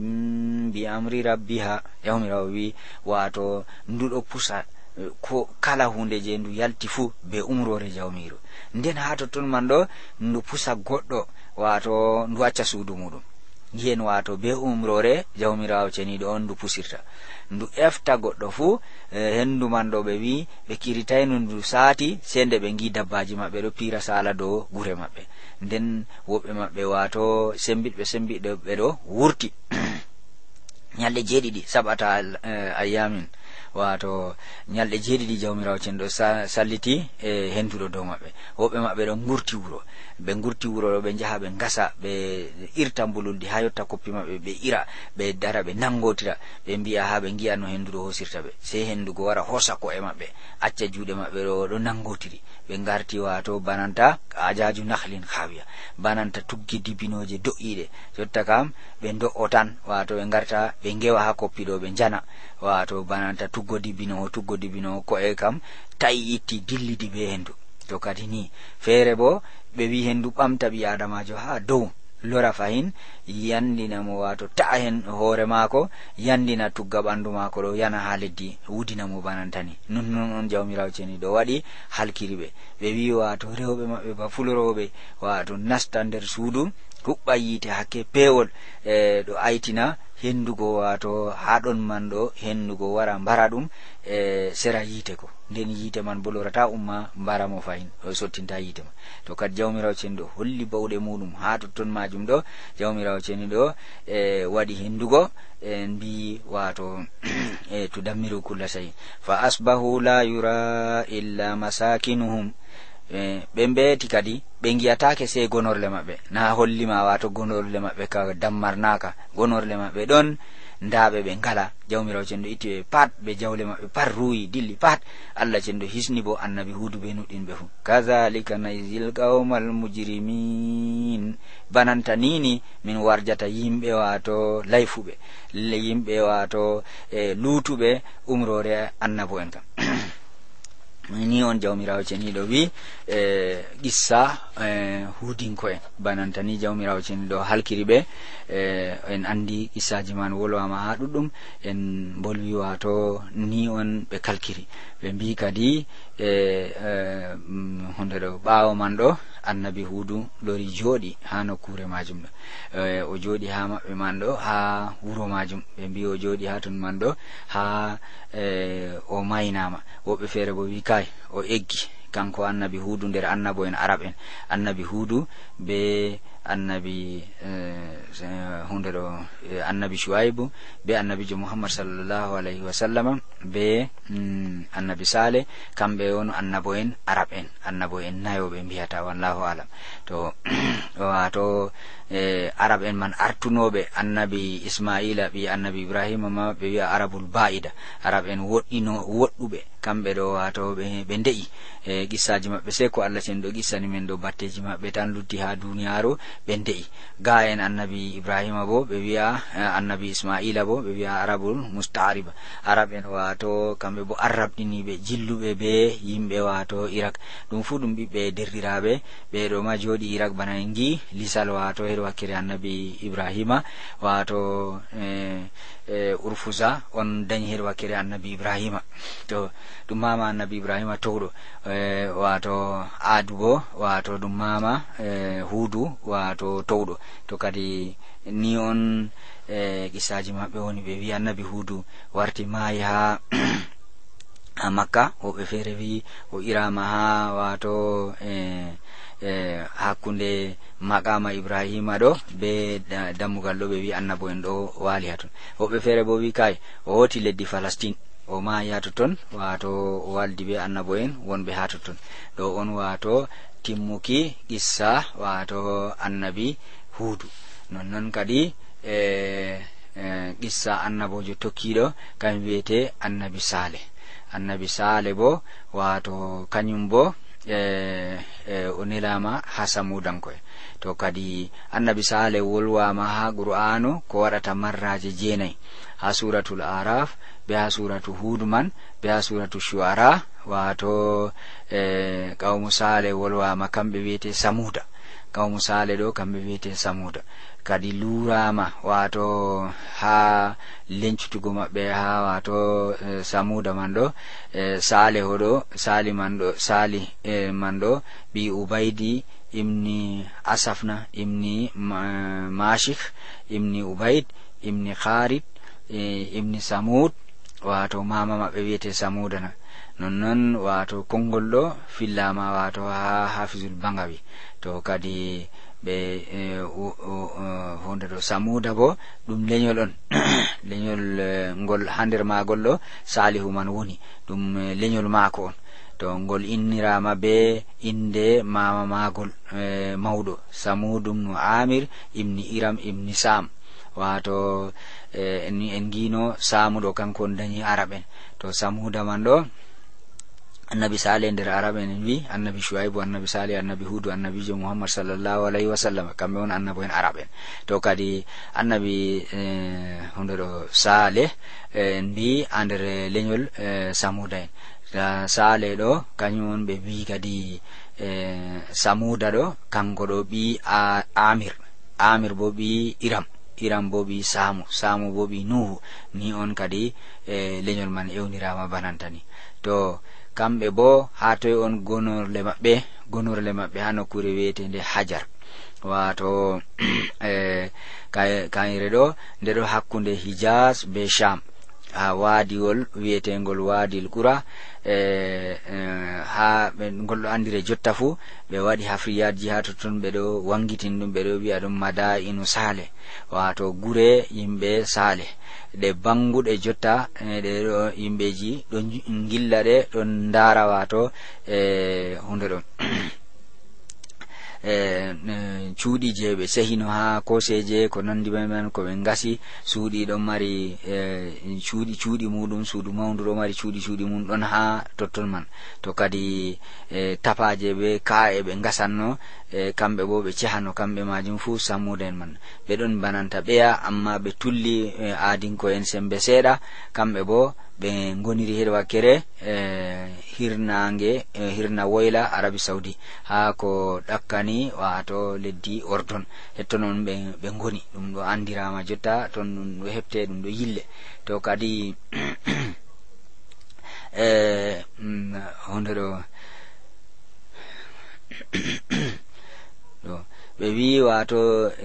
bi amri rabbiha yahumirawo wi wato nduɗo pusa e, ko kala hunde je ndu yalti fuu be umrore jawmiru nden ha totton man ɗo ndu pusa goɗɗo wato ndu acca suudu muɗum ndiyen wato be umrore jawmirawo ceniɗo on ndu pusirta ndu efta goɗɗo fuu e, henndu man ɗo ɓe wi ɓe kiritaynu ndu saati se nde ɓe gi dabbaji maɓɓe ɗo pira sala dow gure maɓɓe nden woɓɓe maɓɓe wato sembiɓe sembiɗo ɓe ɗo wurti ñalɗe jeeɗiɗi saɓata e, ayamin wato ñalɗe jeeɗiɗi jawmirawo ceniɗo salliti e henduɗo dow maɓɓe woɓɓe maɓɓe ɗo gurti wuro ɓe gurti wuroɗo ɓe jaha ɓe gasa ɓe irta mbulundi ha yotta koppi maɓɓe ɓe ira ɓe dara ɓe nangotira ɓe mbiya ha ɓe giya no henduɗo hosirta ɓe sei hendugo wara hosa ko e maɓɓe acca juuɗe maɓɓe ɗo ɗo nangotiri ɓe garti wato bananta ajaju nahlin hawiya bananta tuggi dibinoje doƴƴiɗe jotta kam ɓe do'o tan wato ɓe garta ɓe gewa ha koppi ɗo ɓe jana wato bananta tuggo dibinowo tuggo dibinowo ko e kam tai itti dillidi ɓe hendu to kadi ni feere bo ɓe wi hendu ɓamta ɓi adamajo ha dow lora fahin yandina mo wato ta'a hen hoore maako yandina tugga ɓandu maako ɗo yana ha leddi wudinamo banantani nonnon on jawmirawo ceni ɗo waɗi halkiriɓe ɓe wi wato rewɓe maɓɓe ba fulorowɓe wato nasta nder suudu huɓɓa yiite hakke pewol e ɗo aytina hendugo wato haɗon man ɗo hendugo wara mbara ɗum e sera yiite ko nden yiite man bo lorata umma mbara mo fayin o sottinta yiite ma to kadi jawmirawo ceni ɗo holli bawɗe muɗum ha totton majum ɗo jawmirawo ceni ɗo e waɗi hendugo e mbi wato e to dammiru kulla sayi fa asbahu la yura illa masakinuhum ɓe eh, mbeeti kadi ɓe ngiyatake sey gonorle maɓɓe na hollima wato gonorle maɓɓe ka dammarnaka gonorle maɓɓe ɗon ndaɓe ɓe ngala jawmirawo cenɗo itti ɓe pat ɓe jawle maɓɓe pat ruyi dilli pat allah cenɗo hisni bo annabi hudu be nuɗɗinɓe fu kazalika naisil kawmal mujrimin bananta nini min warjata yimɓe wato layfuɓe yimɓe wato e eh, lutuɓe umrore annabo en kam ni on jawmirawo ceniɗo wi e ƴissa e, hudinko en bananta ni jawmirawo ceniɗo halkiri ɓe e en andi ƴissaji man wolwama ha ɗuɗɗum en bolwiwa to ni on ɓe kalkiri ɓe mbi kadi e, e mm, hunde ɗo ɓawo man ɗo annabi hudu lori jooɗi ha nokkure majum ɗo eh, o jooɗi ha maɓɓe man ɗo ha wuro majum ɓe mbi o jooɗi ha ton man ɗo ha eh, o maynama woɓɓe feere bo wi kay o eggi kanko annabi hudu nder annabo en arab en annabi hudu be annabi hundero annabi shuaibu be annabijo muhammad sallllahu alayhi wa sallama be annabi sale kamɓe on annabo en arab en annabo en nayoɓe mbiyata wallahu alam to wato e arab en man artunoɓe annabi ismaila ɓi annabi ibrahima ma ɓe wi'a arabul ba'ida arab en woɗɗino woɗɗuɓe kamɓe ɗo hatawɓe ɓe nde'i e qissaji maɓɓe sey ko allah cen ɗo qissani men ɗo batteji maɓɓe tan luddi ha duniyaro ɓe nde'i ga en annabi ibrahima bo ɓe wi'a e, annabi ismaila bo ɓe wi'a arabul mustariba arab en wato kamɓe bo arrabɗiniɓe jilluɓe be yimɓe wato irak ɗum fuu ɗum ɓiɓɓe derɗiraɓe ɓeɗo ma joɗi irak bana en gi lisal wato እግዚአብሔር ዋኪሪያ ነቢይ ibrahima wato eh, eh, urfuza on dañi heɗo wakkere annabi ibrahima to ɗum mama annabi ibrahima towɗo eh, wato adu bo wato ɗum mama hudu wato towɗo to kadi ni on qisaji maɓɓe woni ɓe wi annabi hudu warti maayi ha ha makka woɓe feere wi o irama ha wato hakkunde maqama ibrahima ɗo be dammugal ɗo ɓe wi annabo en ɗo wali haton woɓɓe feere bo wi kay o hoti leddi palastine o maya totton wato waldi be annabo en wonɓe ha totton ɗo on wato timmuki issa wato annabi huudu nonnon kadi e, e issa annabojo tokkiɗo kam wiyete annabi saale annabi saale bo wato kañum bo e, e o nelama ha samudankoye to kadi annabi sale wolwama ha quranu ko waɗata marraje jeenayi ha suratul araf be ha suratu hud man be ha suratu shu'ara wato e qawmu sale wolwama kamɓe wiyete samuda qawmu sale ɗo kamɓe wiyete samuda kadi lurama wato ha lencutugo maɓɓe ha wato e, samuda man ɗo e, sale hoɗo sali man ɗo sali e, man ɗo bi ubaydi imni asafna imni mashik imni ubaid imni harid e, imni samud wato mama maɓɓe wiyete samudana nonnon wato kongol ɗo fillama wato ha hafizul bangawi to kadi ɓe e, e, hunde ɗo samuda bo ɗum leyol on leyol ngol ha nder magol ɗo salihu man woni ɗum leyol maako on to ngol innirama be inde mama magol eh, mawɗo samudum no amir imni iram imni sam wato eh, en gino samuɗo kanko on dañi arab en to samuda man ɗo annabi saleh nder arab en wi annabi shuaibu annabi saleh annabi hudu annabijo muhammad sallllahu alayhi wasallam kamɓe on annabo en arab en to kadi annabi hunde eh, ɗo saleh en mbi a nder leñol samuda en sale ɗo kañum on ɓe wi kadi e, samuda ɗo kanko ɗo ɓi amir amir bo ɓi iram iram bo ɓi samu samu bo ɓi nuhu ni on kadi e leyol man ewnirama banantani to kamɓe bo ha toye on gonorle maɓɓe gonorle maɓɓe ha nokkure wiyetende hajar wato e, kayre ɗo nde ɗo hakkunde hijas be sham ha waadiwol wiyetegol waadil qura E, e, ha golɗo andire jotta fu ɓe waɗi hafriyaji ha totton ɓeɗo wangitin ɗum ɓeɗo wi'a ɗum mada inu saale wato gure yimɓe saale ɗe banguɗe jotta e, ɗeɗo yimɓeji ɗo gilla ɗe ɗon ndara wato e hunde ɗum E, e, cuuɗi je ɓe sehino ha koseje ko nandi maman koɓen gasi suuɗi ɗon mari e, cuuɗi cuuɗi muɗum suudu mawndu ɗo mari cuuɗi cuuɗi mum ɗon ha totton man to kadi tapaje ɓe ka'e ɓe gasanno kamɓe bo ɓe cehano kamɓe majum fuu sammuda en man ɓe ɗon bananta ɓeya amma ɓe tulli adinko en sembe seeɗa kamɓe bo ɓe goniri heɗo wakkere eh, hirnange eh, hirna woyla arabi saudi ha ko ɗakkani wato leddi ordon hetto non ɓe goni ɗum ɗo andirama jotta ton ɗum ɗo hepte ɗum ɗo yille to kadi hunde ɗo ɗo ɓe wi wato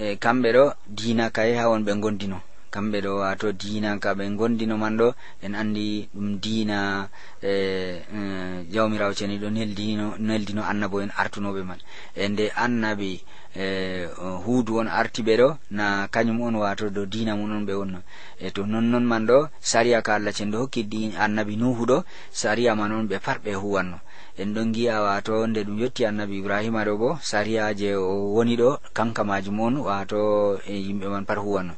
eh, kamɓe ɗo dina kaye ha won ɓe gondino kamɓe ɗo wato dina ka ɓe gondi no man ɗo en andi ɗum dina e eh, eh, jawmirawo ceni ɗo neldino annabo en artunoɓe man e nde annabi e eh, hudu on ɓe ɗo na kañum on wato do dina mum on ɓe wonno e to nonnon man ɗo sariya ka allah cen ɗo hokki di annabi nuhu ɗo sariya man on ɓe pat ɓe huwanno en ɗon gi'a wato nde ɗum yetti annabi ibrahima ɗo bo sariya je o woni ɗo kanka majum on wato e yimɓe man pat huwanno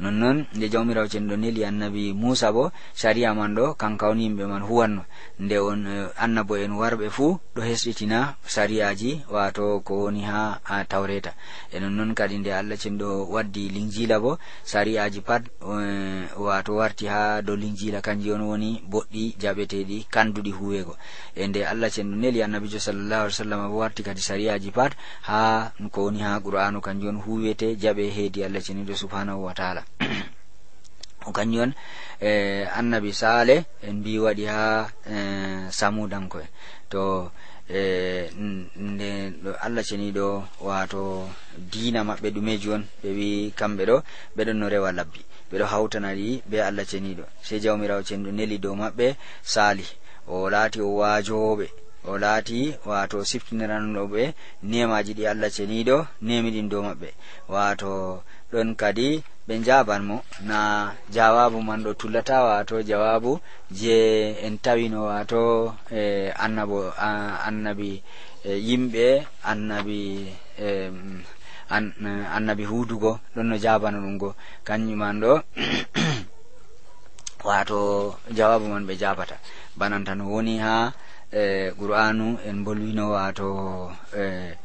nonnon nde jawmirawo ceni ɗo neli annabi musa bo sharia man ɗo kanka woni yimɓe man huwanno nde on eh, annabo en warɓe fuu ɗo hesɗitina sariyaji wato ko woni ha tawreta e nonnon kadi nde allah ceni ɗo waddi linjila bo sariyaji pat eh, wato warti ha dow linjila kanji on woni boɗɗi jaɓeteɗi kanduɗi huwego e nde allah ceni ɗo neli annabijo sallallahu alih w sallam bo warti kadi sariyaji pat ha ko woni ha qur'anu kanjum on huwete jaɓe heedi allah ceni ɗo subhanahu wa taala o kanjon e annabi saale en mbi waɗi ha e, samudankoe to e, nde allah ceniɗo wato diina maɓɓe ɗume jon ɓe wi kamɓe ɗo ɓeɗon no rewa labbi ɓeɗo hawtanaɗi be allah ceniɗo sei jawmirawo ceniɗo neli dow maɓɓe saali o laati o waajoɓe o laati wato siftiniranoɓe niyamaji ɗi allah ceniɗo niyamiɗin dow maɓɓe wato ɗon kadi ɓe jabanmo na jawabu man ɗo tullata wato jawabu je en tawino wato e annabo annabi e, yimɓe annabi e, annabi hudugo ɗon no jabano ɗum go kanjuman ɗo wato jawabu man ɓe jabata banantan woni ha E qur'anu en bolwino wato e,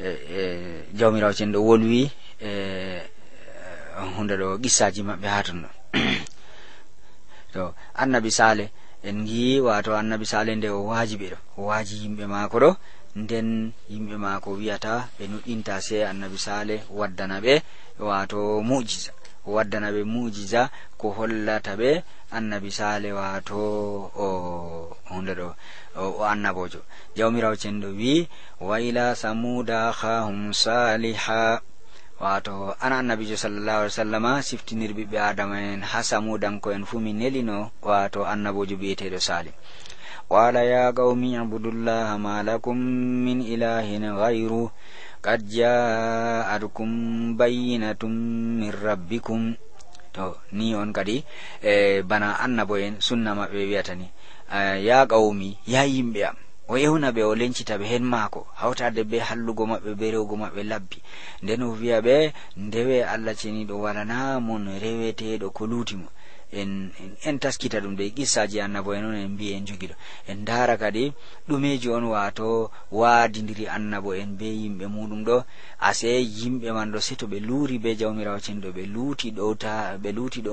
e, jawmirawo cen ɗo wolwi e hunde ɗo qissaji maɓɓe ha ton ɗo to annabi sale en gi wato annabi sale nde o waji ɓe ɗo o waji yimɓe mako ɗo nden yimɓe mako wiyata ɓe nuɗɗinta se annabi sale waddana ɓe wato mujiza waddana ɓe mujiza ko hollata ɓe annabi sale wato o hunde ɗo o annabojo jawmirawo cenɗo wi waila samuda khahum saliha wato ana annabijo sallallahu alih w sallama siftinir ɓiɓɓe adama en ha samudanko en fu mi nelino wato annabojo mbiyeteɗo salim qala ya gawmi abudullaha ma lakum min ilahin gayru qad jaatkum bayinatum min rabbikum to ni on kadi e bana annabo en sunna maɓɓe wiyatani e, ya qawmi ya yimɓe am o ewna ɓe o lencitaɓe hen maako hawtade be hallugo maɓɓe be rewgo maɓɓe labbi nden o wiya ɓe ndewe allah ceniɗo walana mon reweteɗo ko luutimo en en taskita ɗum ɓe qissaji annabo en on en mbi en jogiɗo en dara kadi ɗumeji on wato waadidiri annabo en be yimɓe muɗum ɗo ase yimɓe man ɗo sei to ɓe luuri be jawmirawo cenɗo ɓe luuti ɗowta ɓe luuti ɗo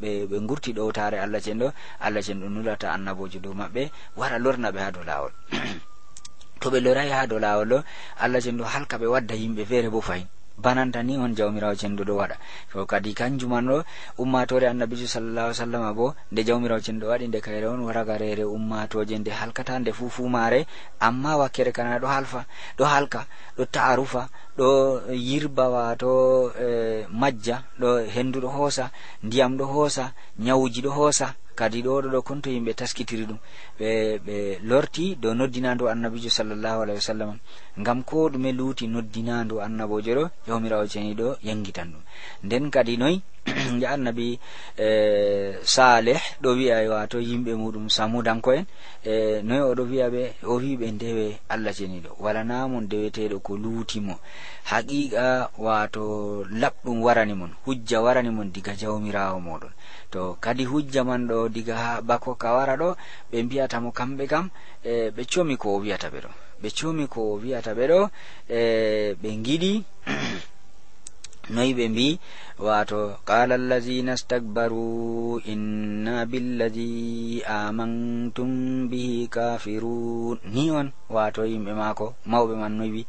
ɓe gurti ɗowtare allah cenɗo allah cenɗo nulata annabojo dow maɓɓe wara lorna ɓe ha dow lawol to ɓe lorayi ha dow lawol ɗo allah cenɗo halka ɓe wadda yimɓe feere bo fayin bananta ni on jawmirawo cenduɗo waɗa to kadi kanjuman ɗo ummatore annabijo sallallah ai sallama bo nde jawmirawo cenduɗo waɗi nde kayre on waraga rere ummatoje nde halkata nde fu fumare amma wakkere kanana ɗo halfa ɗo halka ɗo taarufa ɗo yirba wato e, majja ɗo henduɗo hoosa ndiyam ɗo hoosa ñawuji ɗo hoosa kadi ɗo ɗo ɗo konto yimɓe taskitiri ɗum ɓe ɓe lorti dow noddinado annabijo sallallahu alahi wa sallama ngam ko ɗume luuti noddinandu annabojo ɗo yawmirawo ceniɗo yangitan ɗum nden kadi noyi ya annabi e, saleh ɗo wi'a wato yimɓe muɗum samudanko en e noyi oɗo wiyaɓe o wiɓe ndewe allah ceniɗo wala namon deweteɗo ko luutimo haqiqa wato laɓɗum warani mon hujja warani mon diga jawmirawo moɗon to kadi hujja man ɗo diga ha bako ka wara ɗo ɓe mbiyatamo kamɓe kam e ɓe comi ko o wiyataɓe ɗon ɓe cumi ko wi'ata ɓe ɗo e, ɓe giɗi noyi ɓe mbi wato qala allazina stakbaru inna billadi amantum bihi kafirun ni on wato yimɓe maako mawɓe man noyi wi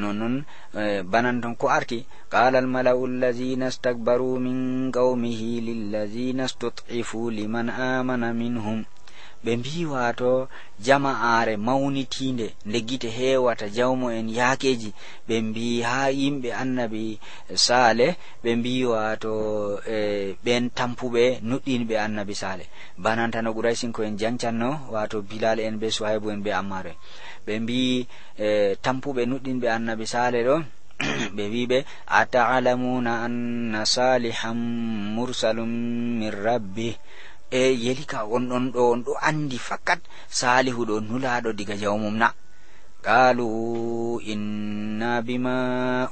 nonnon e, e, banan ton ko arti qala almala'u allazina stakbaru min qawmihi lillazina stutifu liman amana minhum ɓe mbi wato jama'are maunitinde nde gite hewata jawmo en yakeji ɓe mbi ha yimɓe annabi saale ɓe mbi wato e ɓen tampuɓe nuɗɗinɓe annabi saale banantano ɓuray sinko en jancanno wato bilal en be suhaibu en be ammaro en ɓe mbi e tampuɓe nuɗɗinɓe annabi saale ɗo ɓe wiɓe ata'lamuna anna salihan mursalum min rabbih e yelika on ɗon ɗo on ɗo andi fakat salihu ɗo nulaɗo diga jawmum na qalu inna bima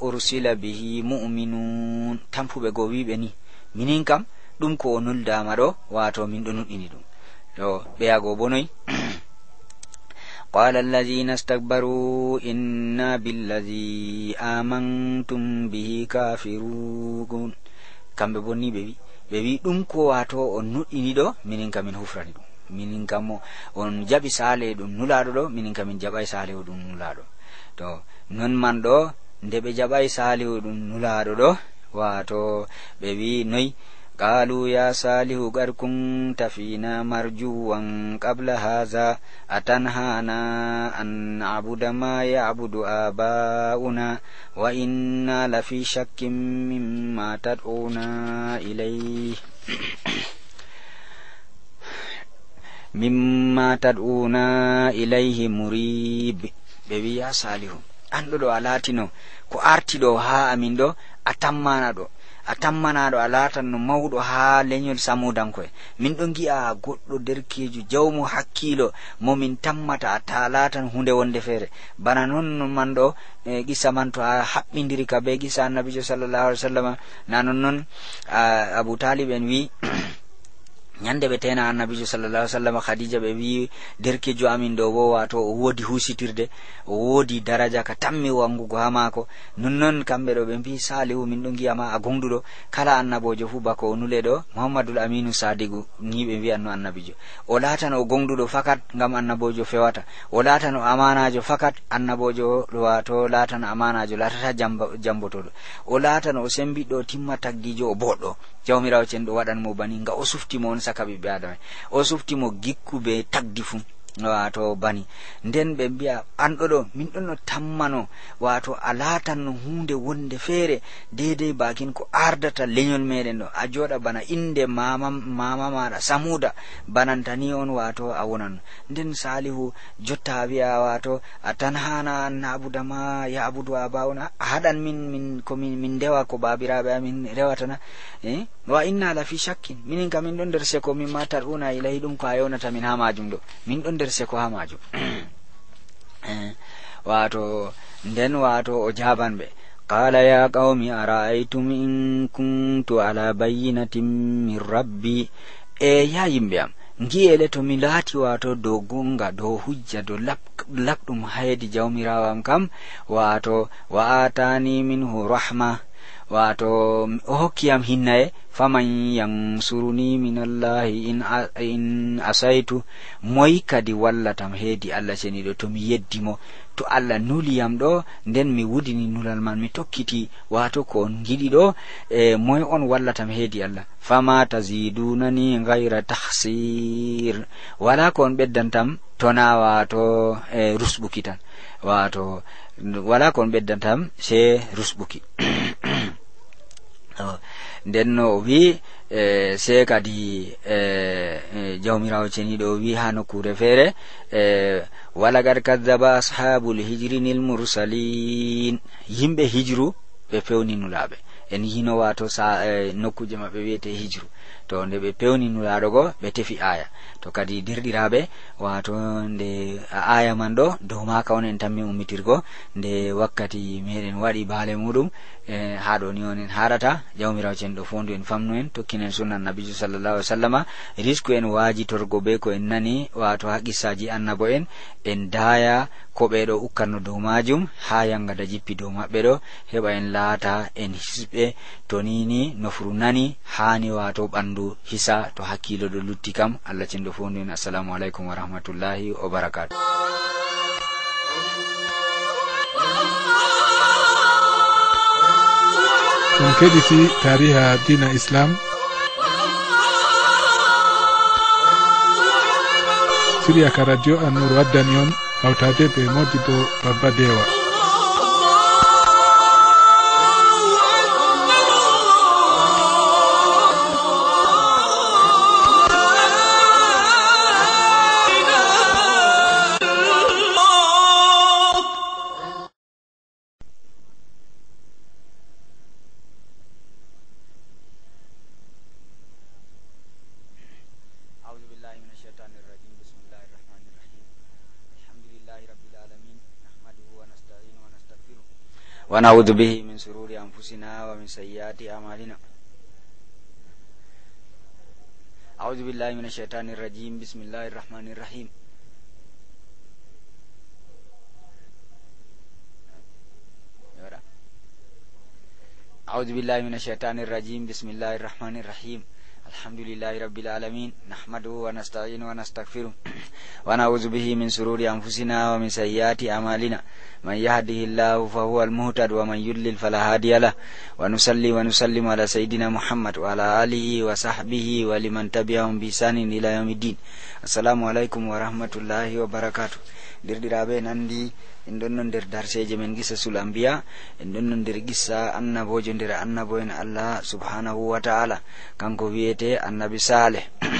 ursila bihi muminun tampuɓe go wiɓe ni minin kam ɗum ko o nuldama ɗo wato min ɗo nuɗɗini ɗum o ɓeyago bonoy qala allahina stakbaru inna billahi amantum bihi kafirugun kamɓe bonni ɓe wi ɓe wi ɗum ko wato on nuɗɗiniɗo minin kam min hufrani ɗum minin kam on jaɓi saale ɗum nulaɗo ɗo minin kam min jaɓai saale o ɗum nulaɗo to non man ɗo nde ɓe jaɓai saale o ɗum nulaɗo ɗo wato ɓe wi noyi qaalu ya saalihu qad kunta fiina marjuwan qabla haaza atanhaana an nacbuda ma yacbudu aabaa'una wa inna lafi shakkin mimma tad'uuna ilayh mimma tad'uuna ilayhi muriib ɓe wi ya saalihu anɗo ɗo a laatino ko artiɗo haa amin ɗo a tammana ɗo a tammanaɗo a latan no mawɗo ha leyol samudankoe min ɗo gi'a goɗɗo derkejo jawmo hakkilo momin tammata a ta latan hunde wonde feere bana non non man ɗo e gisa man to a haɓɓidiri ka be gisa annabijo sallallahu alih wa sallam na nonnoon abou talib en wi ñande ɓe tena annabijo sallallah ai sallam khadija ɓe wi derkejo amin ɗo bo wato o woodi husitirde o woodi daraja ka tammi wangugo ha maako nonnoon kamɓe ɗo ɓe mbi salihu min ɗo giyama a gonɗuɗo kala annabojo fuu bako o nule ɗo mouhammadul aminu sadigu ni ɓe mbiyanno annabijo o latan o gonɗuɗo fakat ngam annabojo fewata o latan o amanajo fakat annabojo wato latan amanajo latata jambotoɗo o latan o sembiɗo timma taggijo o boɗɗo jawmirawo cen ɗo waɗanmo bani nga o suftimo on saka ɓiɓɓe adama o suftimo gikku be tagdi fuu wato bani nden ɓe mbi'a anɗo ɗo min ɗon no tammano wato a latan no hunde wonde feere deidei bakin ko ardata leyol meɗen ɗo a joɗa bana inde mama mama maɗa samuda banantani on wato a wonan nden salihu jotta wi'a wato a tan hana nabudama yabudu abawna a haɗan min min komin min dewa ko babiraɓe amin rewatana eh? wa inna la fi shakkin minin ka min ɗon nder seko ma tar'una ilahi ɗum ko a ta min ha majum ɗo min ɗon nder seko ha majum eh, wato nden wato o jaban be qala ya qaumi araaitum in kuntu ala bayyinatin من rabbi e ya yimɓe am ngiyele to mi laati wato dow gonga dow hujja dow labɗum haydi jawmirawam kam wato wa atani minhu rahma wato o hokkiyam hinnaye faman yansuruni minallahi in asaytu moyi kadi wallatam heedi allah ceniɗo tomi yeddimo to allah nuliyam ɗo nden mi wudini nulal man mi tokkiti wato ko on giɗi ɗo e moy on wallatam heedi allah fama tazidunani gayra tahsir wala ko on ɓeddantam tona wato e rusɓuki tan wato wala ko on ɓeddantam se rusɓuki nden o wi e se kadi e, e jawmirawo ceniɗo wi ha nokkure feere e walagad kadaba ashabu lhijrini l mursalin yimɓe hijru ɓe fewninulaɓe en yino wato sa e, nokkuje maɓɓe wiyete hijru to nde ɓe pewninulaɗogo ɓe tefi aya to kadi dirɗiraɓe wato nde aya man ɗo dow maka on en tammi ummitirgo nde wakkati meɗen waɗi baale muɗum e ha ɗo ni on en haɗata jawmirawo cen ɗo fondu en famnu en tokkinen sunna nabijo sallllahu alih w sallama risku en waaji torgo be ko en nani wato ha qissaji annabo en en daaya ko ɓeɗo ukkatno dow majum ha yangada jippi dow maɓɓe ɗo heɓa en laata en hisɓe to nini nofru nani hani wato ɓandu fandu hisa to hakkilo ɗo lutti kam allah cenɗo fo nden assalamu aleykum wa rahmatullahi wa barakatu on keɗiti tariha dina islam siriya ka radio annur waddani on hawtade ɓe modibo babba dewa ونعوذ به من شرور أنفسنا ومن سيئات أعمالنا أعوذ بالله من الشيطان الرجيم بسم الله الرحمن الرحيم أعوذ بالله من الشيطان الرجيم بسم الله الرحمن الرحيم الحمد لله رب العالمين نحمده ونستعينه ونستغفره ونعوذ به من سرور أنفسنا ومن سيئات أعمالنا من يهده الله فهو المهتد ومن يضلل فلا هادي له ونصلي ونسلم على سيدنا محمد وعلى آله وصحبه ولمن تبعهم بإحسان إلى يوم الدين السلام عليكم ورحمة الله وبركاته درdiraaɓe nanndi en ɗonno nder darseje men gisa sul ambiya en ɗonno nder gissa annabojo nder annabo en allah subhanahu wa taala kanko wiyete annabi saleh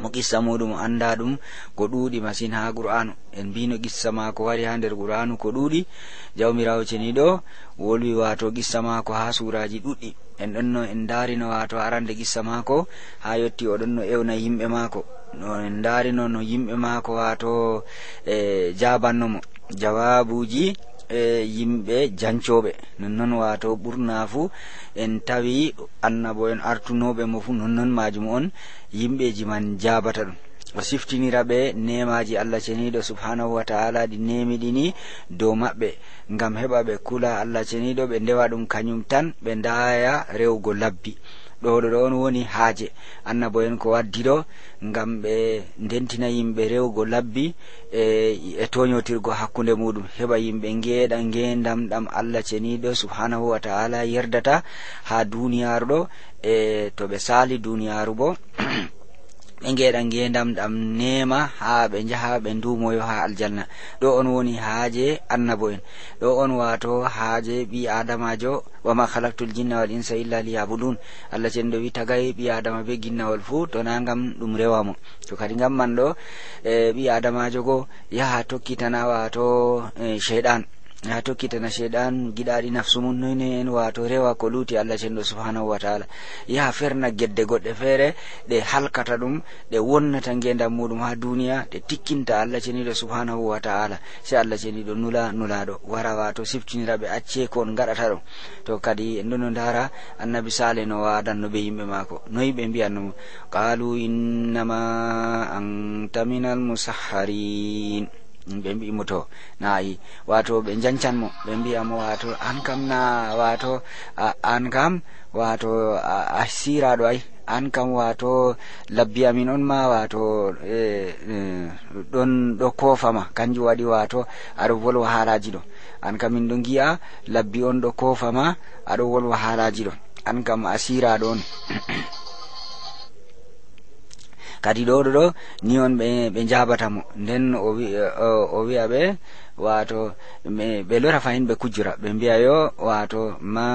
mo qissa muɗum o anda ɗum ko ɗuuɗi masin ha qur'anu en mbino qissa maako wari ha nder qur'anu ko ɗuuɗi jawmirawo ceniɗo wolwi wato qissa maako ha suraji ɗuɗɗi en ɗonno en darino wato arande qissa maako ha yetti oɗonno ewna yimɓe maako no en darino no yimɓe maako wato e eh, jabannomo jawabuji e yimɓe jancoɓe nonnon wato ɓurna fu en tawi annabo en artunoɓe mo fu nonnon majum on yimɓeji man jabata ɗum o siftiniraɓe nemaji allah ceniɗo subhanahu wa taala ɗi nemiɗini dow maɓɓe ngam heɓa ɓe kula allah ceniɗo ɓe ndewa ɗum kañum tan ɓe ndaya rewgo labbi ɗoɗo ɗo on woni haaje annabo en ko waddi ɗo ngam ɓe ndentina yimɓe rewgo labbi e e toñotirgo hakkunde muɗum heɓa yimɓe geeɗa ngendam ɗam allah ceniɗo subhanahu wa taala yerdata ha duniyaru ɗo e to ɓe sali duniyaru bo ɓe geɗa ngendam ɗam nema ha ɓe jaha ɓe dumoyo ha aljanna ɗo on woni haaje annabo en ɗo on wato haaje ɓi adamajo wama khalaktul jinnawal insa illa liyabudun allah ceniɗo wi tagay ɓi adama be ginnawol fuu tona gam ɗum rewamo to kadi gam man ɗo e ɓi adamajo go yaha tokkitana wato cheyɗan e ha tokkitana sheɗan giɗaɗi nafsu mum noyno en wato rewa ko luti allah cenɗo subhanahu wa taala yaha ferna gedde goɗɗe feere ɗe halkata ɗum ɗe wonnata ngendan muɗum ha duniya ɗe tikkinta allah ceniɗo subhanahu wa taala se allah ceniɗo nula nulaɗo wara wato siftiniraɓe acce kon gaɗata ɗo to kadi en ɗono dara annabi sale no wadanno ɓe yimɓe maako noyi ɓe mbiyannomo qalu innama anta min almusaharin ɓe mbimo to nayi wato ɓe jancan mo ɓe mbiyamo wato an kam na wato an kam wato a siraɗo ai an kam wato labbi amin on ma wato e, e, ɗon ɗo kofama kanjum waɗi wato aɗo wolwa haalaji ɗo an kam min ɗo giya labbi on ɗo kofama aɗo wolwa haalaji ɗo an kam a siraɗo on kadi ɗo ɗo ɗo ni on ɓe jabata mo nden o wi'a ɓe wato ɓe lora fahin ɓe kujjira ɓe mbiya yo wato ma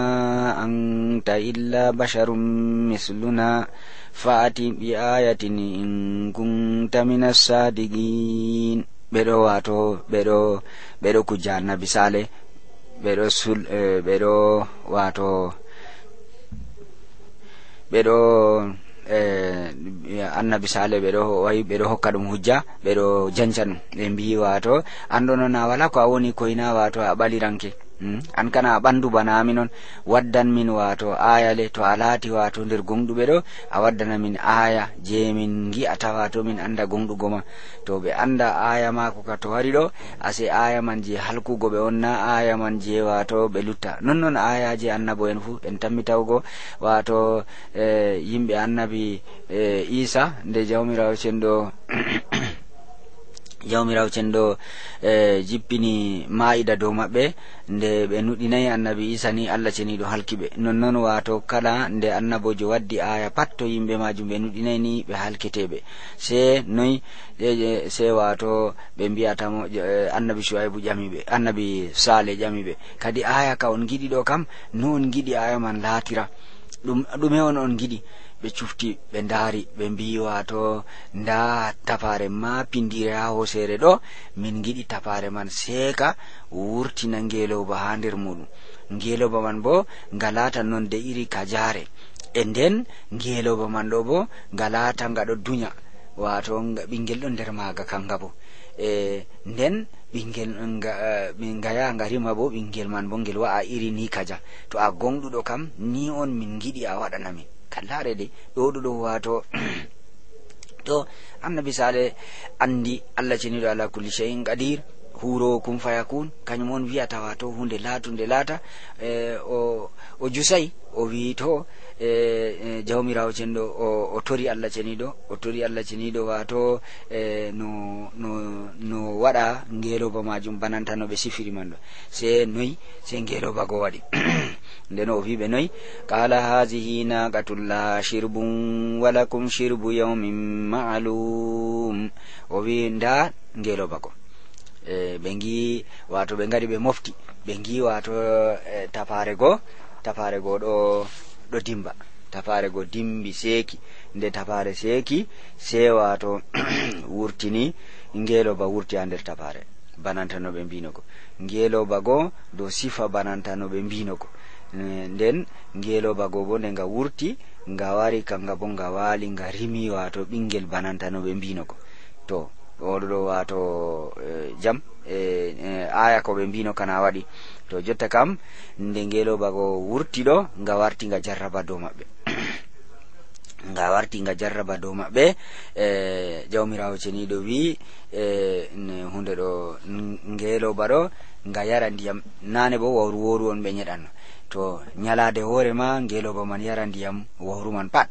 anta illa basharum misluna faati bi ayatin in kunta min assadigin ɓeɗo wato ɓeɗo ɓeɗo kujja annabi sale ɓeɗo sul eh, ɓeɗo wato ɓeɗo Eh, annabi sale ɓeɗo wayi ɓeɗo hokka ɗum hujja ɓeɗo janca ɗum ɓe mbi wato an noon a wala ko a woni koyna wato a ɓaliranke an kana a ɓandu banami noon waddan min wato ayale to a laati wato nder gonɗuɓe ɗo a waddana min aya je min gi'ata wato min anda gonɗugo ma to ɓe anda aya mako ka to wari ɗo ase aya man je halkugo ɓe on na aya man je wato ɓe lutta nonnoon ayaji annabo en fu en tammi tawgo wato eh, yimɓe annabi eh, isa nde jawmirawo cenɗo jawmirawo cen ɗo e jippini maa'ida dow maɓɓe nde ɓe nuɗinayi annabi isa ni allah ceniɗo halki ɓe nonnoon wato kala nde annabojo waddi aya pat to yimɓe majum ɓe nuɗinayi ni ɓe halketeɓe se noyi e, e, se wato ɓe mbiyatamo e, annabi suwaibu ƴamiɓe annabi saleh ƴamiɓe kadi aya ka on giɗi ɗo kam noon giɗi aya man laatira ɗume on on giɗi ɓe cufti ɓe ndaari ɓe mbi wato nda tafare ma pindire ha hoseere ɗo min giɗi tafare man seeka wurtina ngeelooba ha nder muɗum ngeelooba man bo ngalata nonde iri kajaare e nden ngeelooba man ɗo bo ngalata nga ɗo duña wato ɓinngel ɗo nder maaga kanga bo e nden ɓingel nga yaha nga rima bo ɓinngel man bo ngel wa'a iri ni kaja to a gonɗuɗo kam ni on min giɗi a waɗanamin laare de wato to annabi sale andi allah ceniɗo ala kulli kadir qadir hurowo kum kun kañum on wiyata wato hunde laatu nde laata eh, o o o wi to E, e jawmirawo cenɗo o tori allah ceniɗo o tori allah ceniɗo wato e no no no waɗa ngeeloba majum bananta no ɓe sifiriman ɗo se noyi se ngeeloba go waɗi nden o wiɓe noyi kala hazihi naqatulla shirbum walakum shirbu yawmin maalum o wi nda ngeeloba go e ɓe gi wato ɓe gari ɓe mofti ɓe gi wato e, tafare go tafare go ɗo ɗo dimba tafaare go dimbi seeki nde tafaare seeki sewa to wurtini ba wurti ha nder tafaare bananta no ko ngelo ba go dow sifa bananta no mbino ko e, nden ba go bo nde nga wurti nga wari kanga bo nga waali nga rimi wato bingel bananta no mbino ko to oɗo ɗo wato e, jam e, aya ko ɓe mbino kana waɗi to jotta kam nde ngeloba ko wurtiɗo nga warti nga jarraba dow maɓɓe nga warti nga jarraba dow maɓɓe e jawmirawo ceniɗo wi e hunde ɗo ngeloba ɗo nga yara ndiyam nane bo wawru woru on ɓe ñeɗanno to ñalade hoore ma ngeloba man yara ndiyam wawru man pat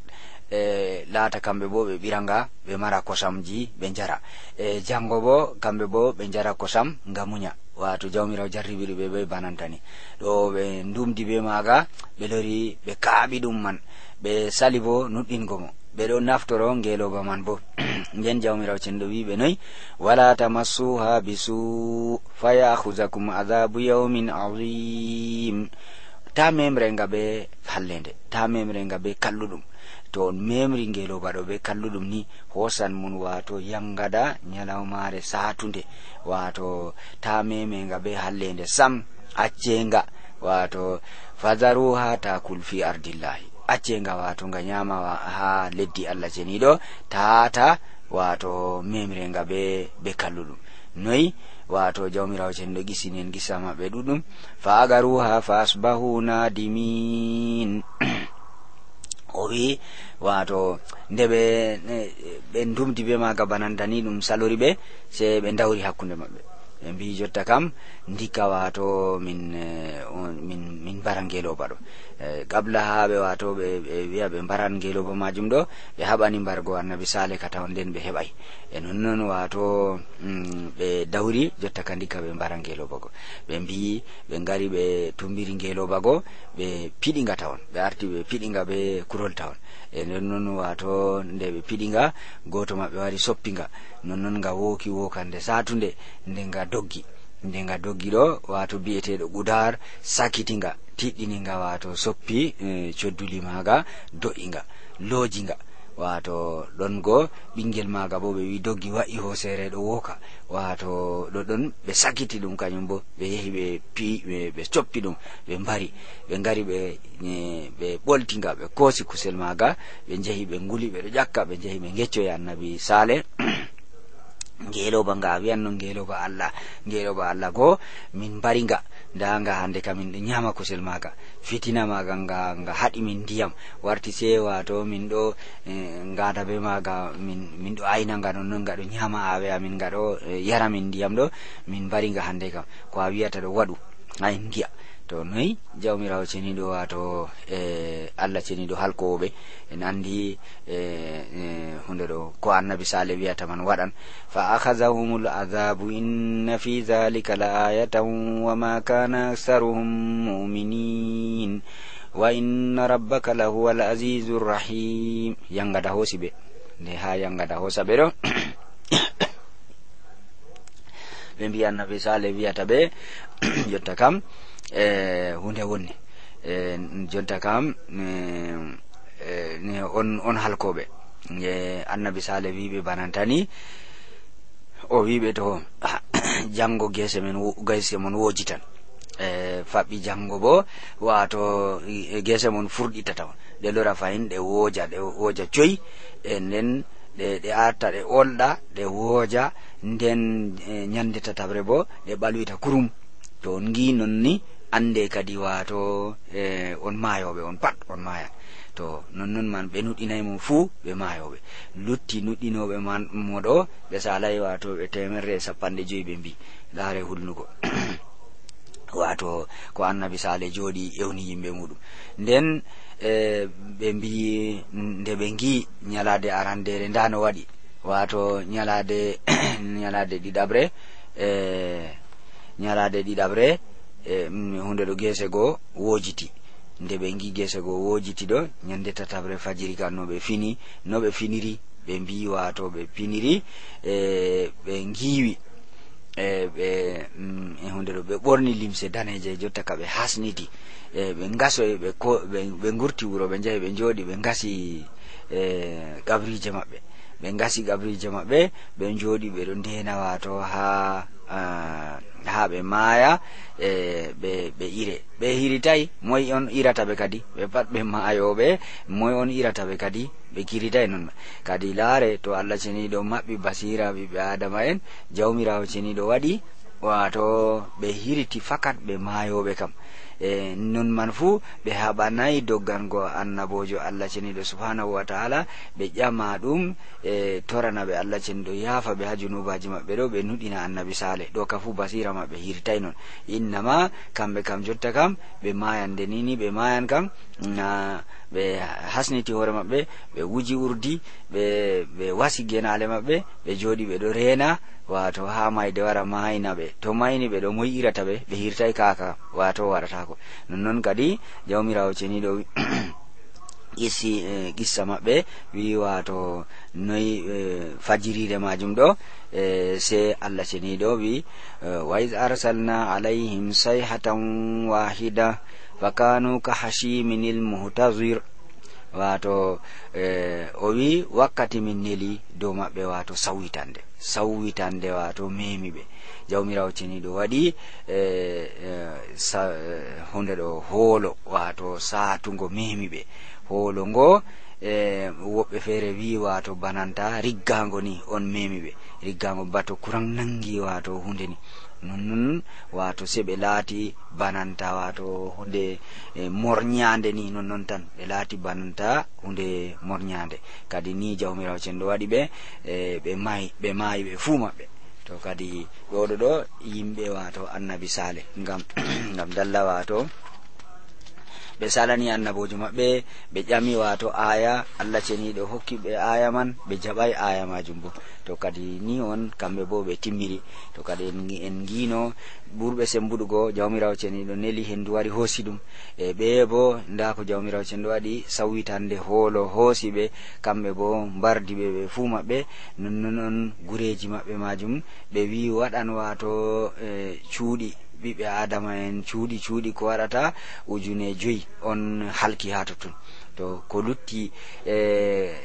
e laata kamɓe bo ɓe ɓiranga ɓe mara kosamji ɓe jara e jango bo kamɓe bo ɓe jara kosam nga muña wato jawmirawo jarribiɗo ɓe ɓe banantani ɗo ɓe ndumdi ɓe maga ɓe lori ɓe kaaɓi ɗum man ɓe sali bo nuɗɗingo mo ɓeɗo naftoro ngeloba man bo nden jawmirawo cenɗo wiɓe noyi wala tamassuha bisu fayahuzakum adabu yawmin azim ta memrenga ɓe hallende ta memrenga ɓe kalluɗum to on memri ngeloba ɗo ɓe kalluɗum ni hosan mun wato yangada nyalawmare satunde wato ta memega be hallende sam accenga wato fadaru ha takul fi ardillahi accenga wato nga nyama ha leddi allah ceniɗo tata wato memrega be ɓe kalluɗum noyi wato jawmirawo ceniɗo gisinen gisa maɓɓe ɗuɗum fa agaruha fa asbahu nadimin hori wato nde ɓe ɓe dumdi be maga bananta ɗum salori ɓe se ɓe dawri hakkunde maɓɓe ɓe mbi jotta kam ndikka wato min e, min min mbara ngeloba ɗo qabla e, ha ɓe wato ɓe wiya ɓe mbaran ngeloba majum ɗo ɓe haɓani mbargo annabi sale ka taw nden ɓe heɓai e nonnoon wato ɓe mm, dawri jotta ka ndikka ɓe mbara ngeloba go ɓe mbi ɓe ngari ɓe tumbiri ngeloba go ɓe pidinga tawon ɓe arti ɓe pidinga be kurol tawon e non wato nde ɓe pidinga goto maɓɓe wari non non nga woki nde satunde nde nga doggi nde nga doggi ɗo wato bi'eteɗo gudar sakitinga tiɗɗiniga wato soppi e, codduli maga do'inga lojinga wato ɗon go ɓingel maga bo ɓe wi doggi wa'i hoseere ɗo woka wato ɗo ɗon ɓe sakiti ɗum kañum bo ɓe yehi ɓe pi ɓe coppi ɗum ɓe mbari ɓe ngari ɓɓe ɓoltinga ɓe koosi kusel maga ɓe njehi ɓe nguli ɓeɗo ƴakka ɓe njehi ɓe geccoye annabi saleh ngeloba nga a wiyan no ngeloba allah ngeloba allah go min mbariga nda nga hande kamin ɗo ñama kusel maga fitina maga nga nga haɗi min ndiyam warti se wato min ɗo e, ngada be maga min min ɗo ayna nga nonnon nga ɗo ñama awe amin nga ɗo e, yara min ndiyam ɗo min mbariga hande kam ko a wiyata ɗo waɗu ayen ngiya to noyi jawmirawo ceniɗo wato e allah ceniɗo halkowoɓe en andi e, e hunde ɗo ko annabi sale wiyata man waɗan fa akhazahum l adabu inna fi dhalika la ayatan wama kana aktharuhum muminin wa inna rabbaka lahuwa l azizu rrahim yangada hoosi ɓe nde ha yangada hoosa ɓe ɗo ɓe mbi annabi sale wiyata ɓe jotta kam E hunde wonni e jonta kam e, on on halkoɓe e annabi sale wiɓe banantani o wiɓe to jango gese men gese mon woji tan e faɓɓi jango bo wato gese mon furɗita tawa ɗe lora fayin ɗe wooja ɗe wooja coyi e nden ɗe arta ɗe olɗa ɗe wooja nden ñande tataɓre bo ɗe ɓalwita kurum to on gi nonni ande kadi wato e on mayoɓe on pat on maya to nonnon man ɓe nuɗinaymo fuu ɓe mayoɓe lutti nuɗɗinoɓe man moɗo ɓe salay wato ɓe temerre e sappanɗe joyi ɓe mbi laare hulnugo wato ko annabi saleh jooɗi ewni yimɓe muɗum nden e, ɓe mbi nde ɓe gi ñalade arandere nda no waɗi wato ñalade ñalade ɗiɗaɓre ñalade ɗiɗaɓre e hunde ɗo gese go wojiti nde ɓe gi gese go wojiti ɗo ñande tatabre fajiri ka no ɓe fini no ɓe finiri ɓe mbi wato ɓe piniri e ɓe giwi e ɓe e mm, hunde ɗo ɓe ɓorni limse daneje jotta ka ɓe hasniti e ɓe gaso ɓe ɓe gurti wuro ɓe jahi ɓe jooɗi ɓe gasi e gabrije maɓɓe ɓe gasi gabrije maɓɓe ɓe jooɗi ɓeɗo ndena wato ha ha ah, ɓe maaya e ɓe ɓe ire ɓe hiritayi moy on irata ɓe kadi ɓe pat ɓe maayoɓe moy on irata ɓe kadi ɓe kiritayi noon kadi laare to allah ceniiɗo maɓɓi basira ɓiɓɓe adama en jawmirawo ceniiɗo waɗi wato ɓe hiriti fakat ɓe maayoɓe kam e non man fuu ɓe haɓanayi doggango annabojo allah ceniɗo subhanahu wa taala ɓe ƴama ɗum e torana ɓe allah ceniɗo yaafa ɓe ha junubaji maɓɓe ɗo ɓe nuɗina annabi sale ɗo ka fuu basira maɓɓe hirtay noon innama kamɓe kam jotta kam ɓe mayan ndenini ɓe mayan kam na ɓe hasniti hoore maɓɓe ɓe wuji urdi ɓe wasi genale maɓɓe ɓe jooɗi ɓe ɗo reena wato ha mayde wara mayna ɓe to mayni ɓe ɗo moyirata ɓe ɓe hirtai kaka wato waɗatako nonnoon kadi jawmirawo ceniɗo issi qissa e, maɓɓe wi wato noyi e, fajirire majum ɗo e se allah ceniɗo wi e, wa id arsalna alayhim sayhatan wahida fakanu ka hashiminil muhtazir wato eh, o wi wakkati min neli dow maɓɓe wato sawwitande sawwitande wato memiɓe jawmirawo ceniɗo waɗi eh, eh, e, hunde ɗo hoolo wato satugo memiɓe hoolo ngo eh, woɓɓe feere wi wato bananta riggago ni on memiɓe riggago bato kuran nangi wato hunde ni nonnon wato se ɓe laati bananta wato hunde morñande ni nonnoon tan ɓe laati bananta hunde morñande kadi ni jawmirawo cenɗo waɗi ɓe e, ɓe mayi ɓe maayi ɓe fuu maɓɓe to kadi ɗoɗo ɗo yimɓe wato annabi sale ngam ngam dalla wato ɓe salani annabojo maɓɓe ɓe ƴami wato aya allah ceniɗo hokki ɓe aya man ɓe jaɓai aya majum bo to kadi ni on kamɓe bo ɓe timmiri to kadi en gino ɓurɓe sembuɗugo jawmirawo ceniɗo neli hendu wari hoosi ɗum e ɓe bo nda ko jawmirawo ceniɗo waɗi sawwitande hoolo hoosi ɓe kamɓe bo mbardi ɓe ɓe fuu maɓɓe nonnonon gureji maɓɓe majum ɓe wi waɗan wato e, cuuɗi eh, ɓiɓɓe adama en cuuɗi cuuɗi ko waɗata ujune joyi on halki ha totton to ko lutti e,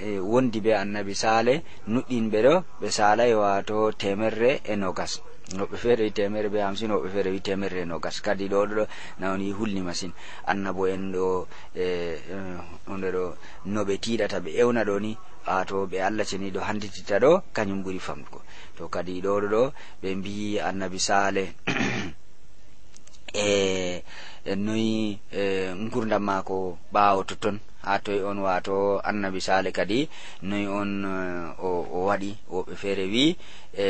e wondi ɓe annabi saale nuɗɗinɓe ɗo ɓe saalay wato temerre e nogas woɓɓe feere wi temere ɓe hamsin woɓɓe feere wi temerre e nogas kadi ɗoɗo ɗo nawni hulni masine annabo en ɗo e, e hunde ɗo noɓe tiɗata ɓe ewna ɗo ni ato ɓe allah ceni ɗo handititta ɗo kañum ɓuuri famɗugo to kadi ɗoɗo ɗo ɓe mbi annabi saale E, e noyi e, gurdam mako ɓawo totton ha toye on wato annabi sale kadi noyi on e, o waɗi woɓe feere wi e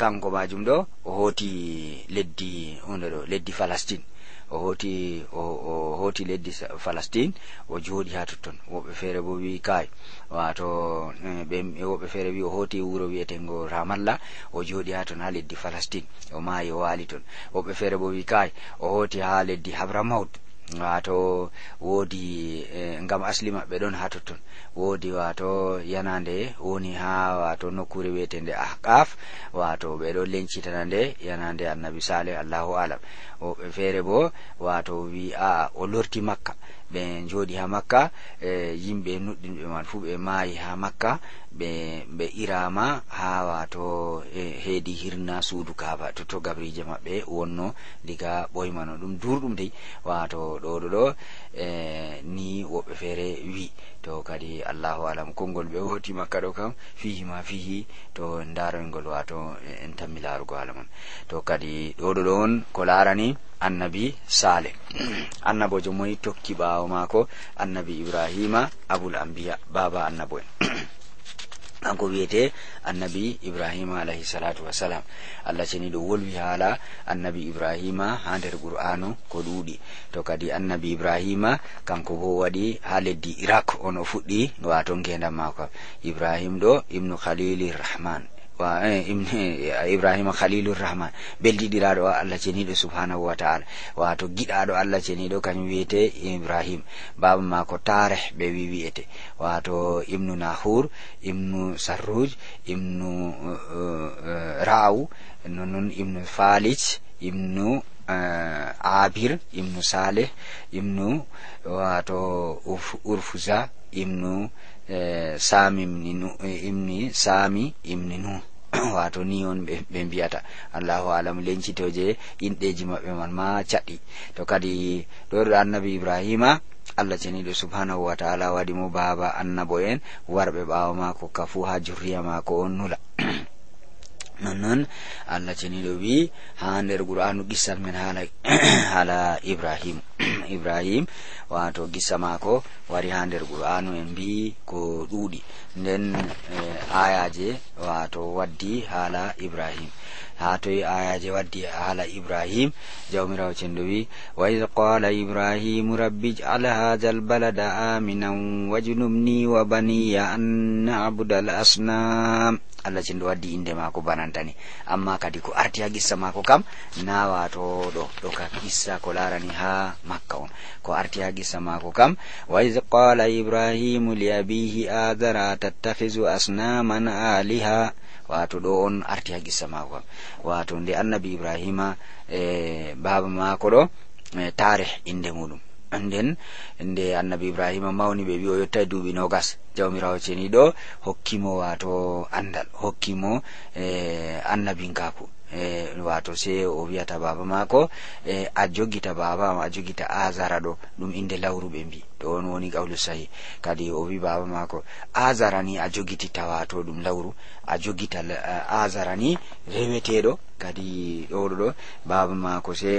kanko majum ɗo o hooti leddi hunde ɗo leddi falastine o hoti o hoti leddi palastine o jooɗi ha totton woɓɓe feere bo wi kay wato eh, woɓɓe feere wi o hoti wuro wiyetengo ramalla o jooɗi ha ton ha leddi palastine o maayi o waali ton woɓɓe feere bo wi kay o hoti ha leddi habramaut wato woodi eh, ngam asli maɓɓe ɗon ha totton woodi wato yanande woni ha wato nokkure wiyete nde ahkaf wato ɓeɗo lencitana nde yanande annabi saleh allahu alam woɓɓe feere bo wato wi a o lorti makka ɓe jooɗi ha makka e, yimɓe nuɗɗinɓe man fuu ɓe maayi ha makka ɓe ɓe irama ha wato e, heedi hirna suudu kaaba toto gabrije maɓɓe wonno diga ɓoyma no ɗum durɗum dey wato ɗoɗo ɗo, ɗo, ɗo E, ni woɓɓe feere wi to kadi allahu alam konngol ɓe woti makka ɗo kam fihi ma fihi to ndaroygol wato e, en tammi laarugo allah mum to kadi ɗoɗo ɗoon ko laarani annabi saale annabojo moy tokki ɓaawo maako annabi ibrahima aboul ambiya baaba annabo en kanko wiyete annabi ibrahima alayhi salatu wasalam allah ɗo wolwi haala annabi ibrahima ha nder qur'anu ko ɗuuɗi to kadi annabi ibrahima kanko bo waɗi ha leddi irak ono fuɗɗi wato ngendam mako ibrahim ɗo ibnu khalili rahman wa eh, eh, ibrahima khalilurrahman beldiɗiraɗo allah ceniɗo subhanahu wa taala wato giɗaɗo allah ceniɗo kañum wiyete ibrahim baba ma ko tareh ɓe wi wiyete wato ibnu nahur ibnu sarruj ibnu eh, raw nonnoon ibnu falic ibnu abir ibnu saleh ibnu wato urfusa ibnu samimni ibni sami ibni nuh wato ni on ɓe mbiyata allahu alam lencitoje inɗeji maɓɓe man ma caɗɗi to kadi ɗoɗo annabi ibrahima allah ceniɗo subhanahu wa taala waɗimo baaba annabo en warɓe ɓawo mako kafu ha jurriya mako on nula nonnon allah ceniɗo wi ha nder qur'anu gissal men haala haala ibrahim ibrahim wato gissa mako wari ha nder qur'anu en mbi ko ɗuuɗi nden e, ayaje wato waddi haala ibrahim ha toyi ayaje waddi haala ibrahim jawmirawo cendo wi wa id qala ibrahimu rabbi jal haha lbalada aminan wajnubni wa baniya an nabuda al asnam allah cindo waddi inde maako banantani amma kadi ko arti ha gissa maako kam na wato ɗo ɗo ka gissa ko larani ha makka on ko arti ha gissa maako kam wa id qala ibrahimu li abihi adara tattahizu asnaman aliha wato ɗo on arti ha gissa maako kam wato nde annabi ibrahima e baba maako ɗo eh, tarih inde muɗum nden nde annabi ibrahima mawni ɓe wi o yettai duuɓi nogas jawmirawo ceniɗo hokkimo wato andal hokkimo e annabi ngaku e wato se o wiyata baba mako e a jogita baba am a jogita azara ɗo ɗum inde lawru ɓe mbi to on woni gawlu sahi kadi o wi baba mako azara ni a jogiti tawato ɗum lawru a jogita azara ni reweteɗo kadi ɗoɗo ɗo baba mako se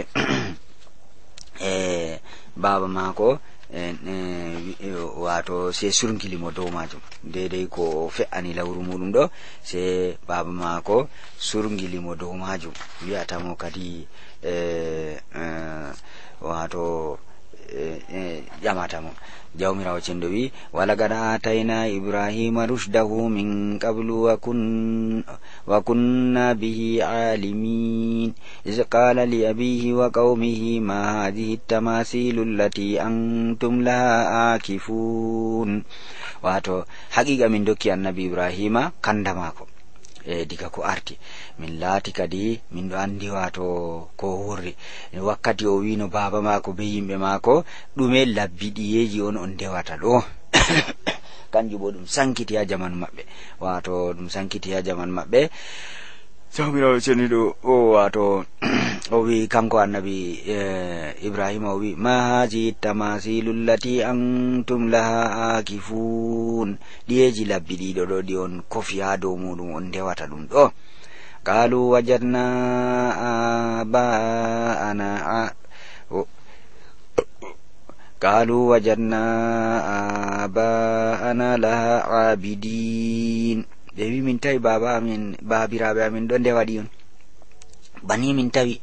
e baba maako eh, eh, wato se mo dow majum dedei ko fe'ani lawru muɗum ɗo se baba maako mo dow majum wi'atamo kadi wato ƴamatamo jawmirawo cenɗo wi walagad atayna ibrahima rushdahu min qablu wa kunna bihi alimin is qala li abihi wa qawmihi ma hadihi ltamasilu allati antum laha akifun wato haqiqa min dokki annabi ibrahima kanda mako e diga ko arti min laati kadi min ɗo anndi wato ko wurri wakkati o wino baaba maako be yimɓe maako ɗume labbi ɗiyeji on on ndewata ɗo kanjum bo ɗum sankiti ha jaman maɓɓe wato ɗum sankiti ha jaman maɓɓe jawmirawo e ceniɗo o wato o wi kanko annabi e, ibrahima o wi ma haji tamasilu llati antum laha akifun ɗiyeji labbi ɗiɗo ɗo ɗi on kofi ha dow muɗum on ndewata ɗum ɗo kalu wajadna abaana kalu wajadna abaana laha abidin ɓe wi min tawi baba amin babiraɓe amin ɗo ndewaɗi on bani min tawi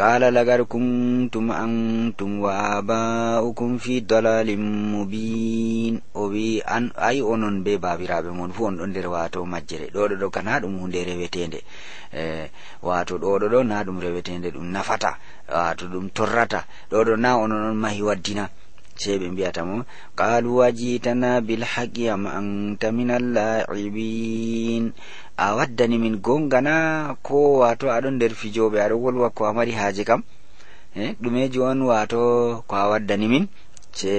kala eh, lagar kuntum antum wa aba'ukum fi dalalin mubin o wi ayi onon be babiraɓe mon fu on ɗon nder wato majjere ɗoɗo ɗo ka na ɗum hunde rewetende eh, wato ɗoɗo ɗo na ɗum rewetende ɗum nafata wato ɗum torrata ɗoɗo na onon on mahi waddina sey ɓe mbiyata mo qalu wajitana bilhaqi am anta min allaibin a waddani min gongana ko wato aɗon nder fijoɓe aɗon wolwa ko a mari haaje kam e ɗumeji on wato ko a waddani min se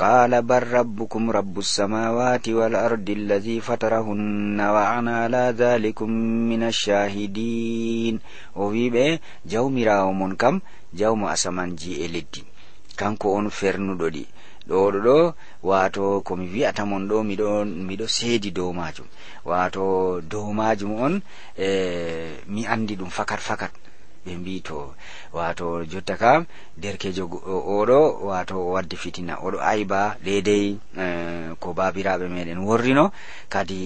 qala bal rabbukum rabbu samawati wal ardi allahi fatarahunna wa ana ala dhalikum min ashahidin o wiɓe jawmirawo mon kam jawmo asamanji e leddi kanko on fernuɗo ɗi ɗoɗo ɗo wato komi wi'ata mon ɗo miɗo miɗo seedi dow majum wato dow majum on e mi andi ɗum fakat fakat ɓe mbi to wato jotta kam derkejo oɗo wato o waddi fitina oɗo ayba deidei e, ko babiraɓe meɗen worrino kadi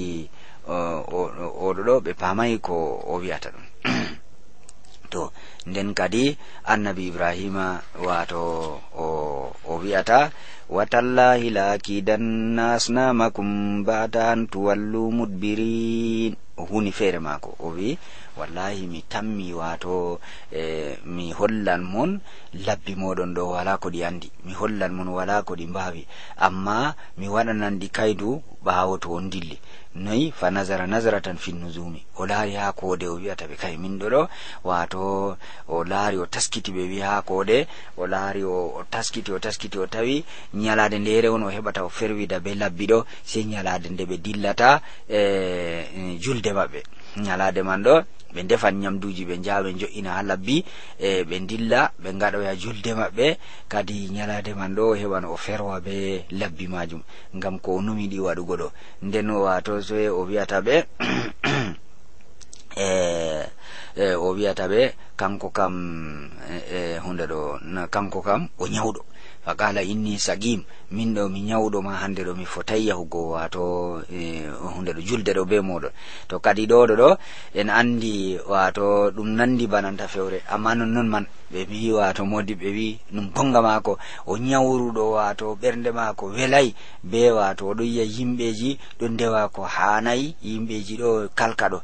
oɗo ɗo ɓe pamayi ko o wi'ata ɗum to nden kadi annabi ibrahima wato o wi'ata watallahi laakidanna asnamakum bada an tuwallu mudbirin huni feere maako o wi wallahi mi tammi wato e, mi hollan mon labbi moɗon ɗo wala ko ɗi andi mi hollan mon wala ko ɗi mbawi amma mi waɗanan ɗi kaydu ɓawo to on dilli noyi fa nazara nasara tan finnuzumi o laari ha kode o wi'ata ɓe kay min ɗo ɗo wato o laari o taskiti ɓe wi ha kode o laari o taskiti o taskiti o tawi nyalade ndere on o heɓata o ferwida be labbi ɗo sei nyalade nde ɓe dillata e julde maɓɓe nyalade man ɗo ɓe defan nyamduji ɓe njaha ɓe jo'ina ha labbi e ɓe dilla ɓe gaɗoya julde maɓɓe kadi nyalade man ɗo o heɓan o ferwa be labbi majum ngam ko o numiɗi waɗugo ɗo nden wato soe o wiyata ɓe e, e o wiyata ɓe kanko kam e, e hunde ɗo kanko kam o nyawɗo fa qala inni sagim min ɗo mi ñawɗo ma hande ɗo mi fotai yahugo wato e, hunde ɗo julde ɗo be moɗon to kadi ɗoɗo ɗo en andi wato ɗum nandi bananta fewre amma nonnon man ɓe mbi wato modi ɓe wi ɗum gonga mako o ñawruɗo wato ɓernde mako welai be wato oɗo yiya yimɓeji ɗo ndewa ko hanayi yimɓeji ɗo kalka ɗo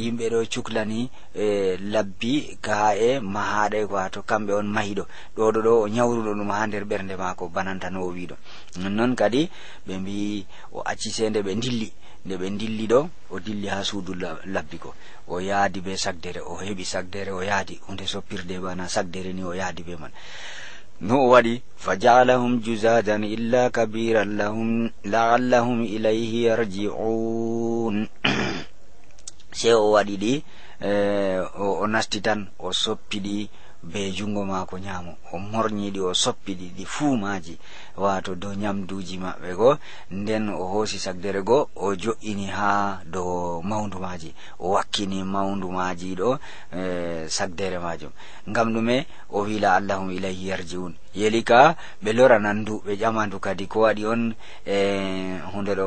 yimɓe ɗo cuklani e, labbi kaha e mahaɗa wato kamɓe on mahiɗo ɗoɗo ɗo o ñawruɗo ɗum ha nder ɓernde mako bananta no o wiɗo nonnon kadi ɓe mbi o acci seede ɓe dilli nde ɓe dilli ɗo o dilli ha suudu labbi ko o yaadi be sagdere o heɓi sagdere o yaadi hunde soppirde bana sagdere ni o yaadi be man no o waɗi fajalahum jusadan illa kabiran lahum laallahum ilayhi yarji'un sey o waɗi ɗi eh, o nasti tan o soppi ɗi be jungo maako nyamo o morñiɗi o soppiɗi ɗi fuu maaji wato dow nyamduuji maɓɓe go nden o hoosi sagdere go o jo'ini haa dow mawndu maaji o wakkini mawndu maaji ɗo e, sagdere maajum ngam ɗume o wila allahum ilayhi yarji un yeli ka ɓe lorananndu ɓe ƴamandu kadi ko waɗi on e hunde ɗo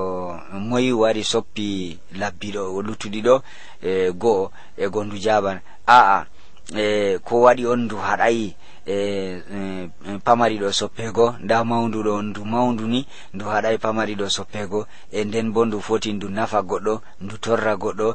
moyi wari soppi labbiɗo luttuɗi ɗo e go e gonndu jaban aa ah, ah. e ko waɗi on ndu haɗayi e, e, e pamariɗo soppego nda mawnduɗo on ndu mawndu ni ndu haɗayi pamariɗo soppego e nden bo ndu foti ndu nafa goɗɗo ndu torra goɗɗo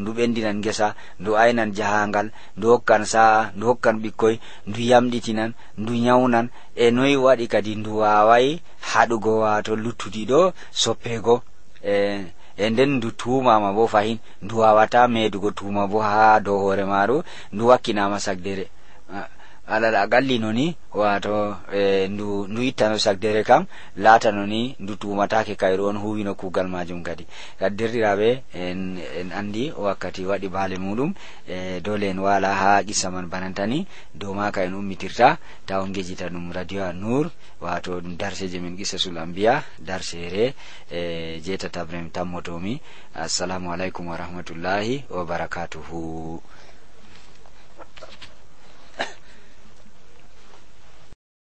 ndu ɓendinan gesa ndu aynan jahangal ndu hokkan sa'a ndu hokkan ɓikkoy ndu yamɗitinan ndu nyawnan e noyi waɗi kadi ndu wawayi haɗugo wato luttuɗiɗo soppego e eh, e nden ndu tumama bo fahin ndu wawata medugo tuma bo ha dow hoore maaru ndu wakkinama sagdere alal agalli noni wato eh, ndu ndu ittano sagdere kam laata noni ndu tumatake kayru on huwino kugal majum kadi kadi derɗiraɓe en andi wakkati waɗi baale muɗum e dole en wala ha qissa man banantani dow maka en ummitirta taw gejita ɗum radio a nour wato ɗum darseje min qissa sul ambiya darsere e eh, tabrem tammotomi assalamu alaykum wa rahmatullahi wa barakatuhu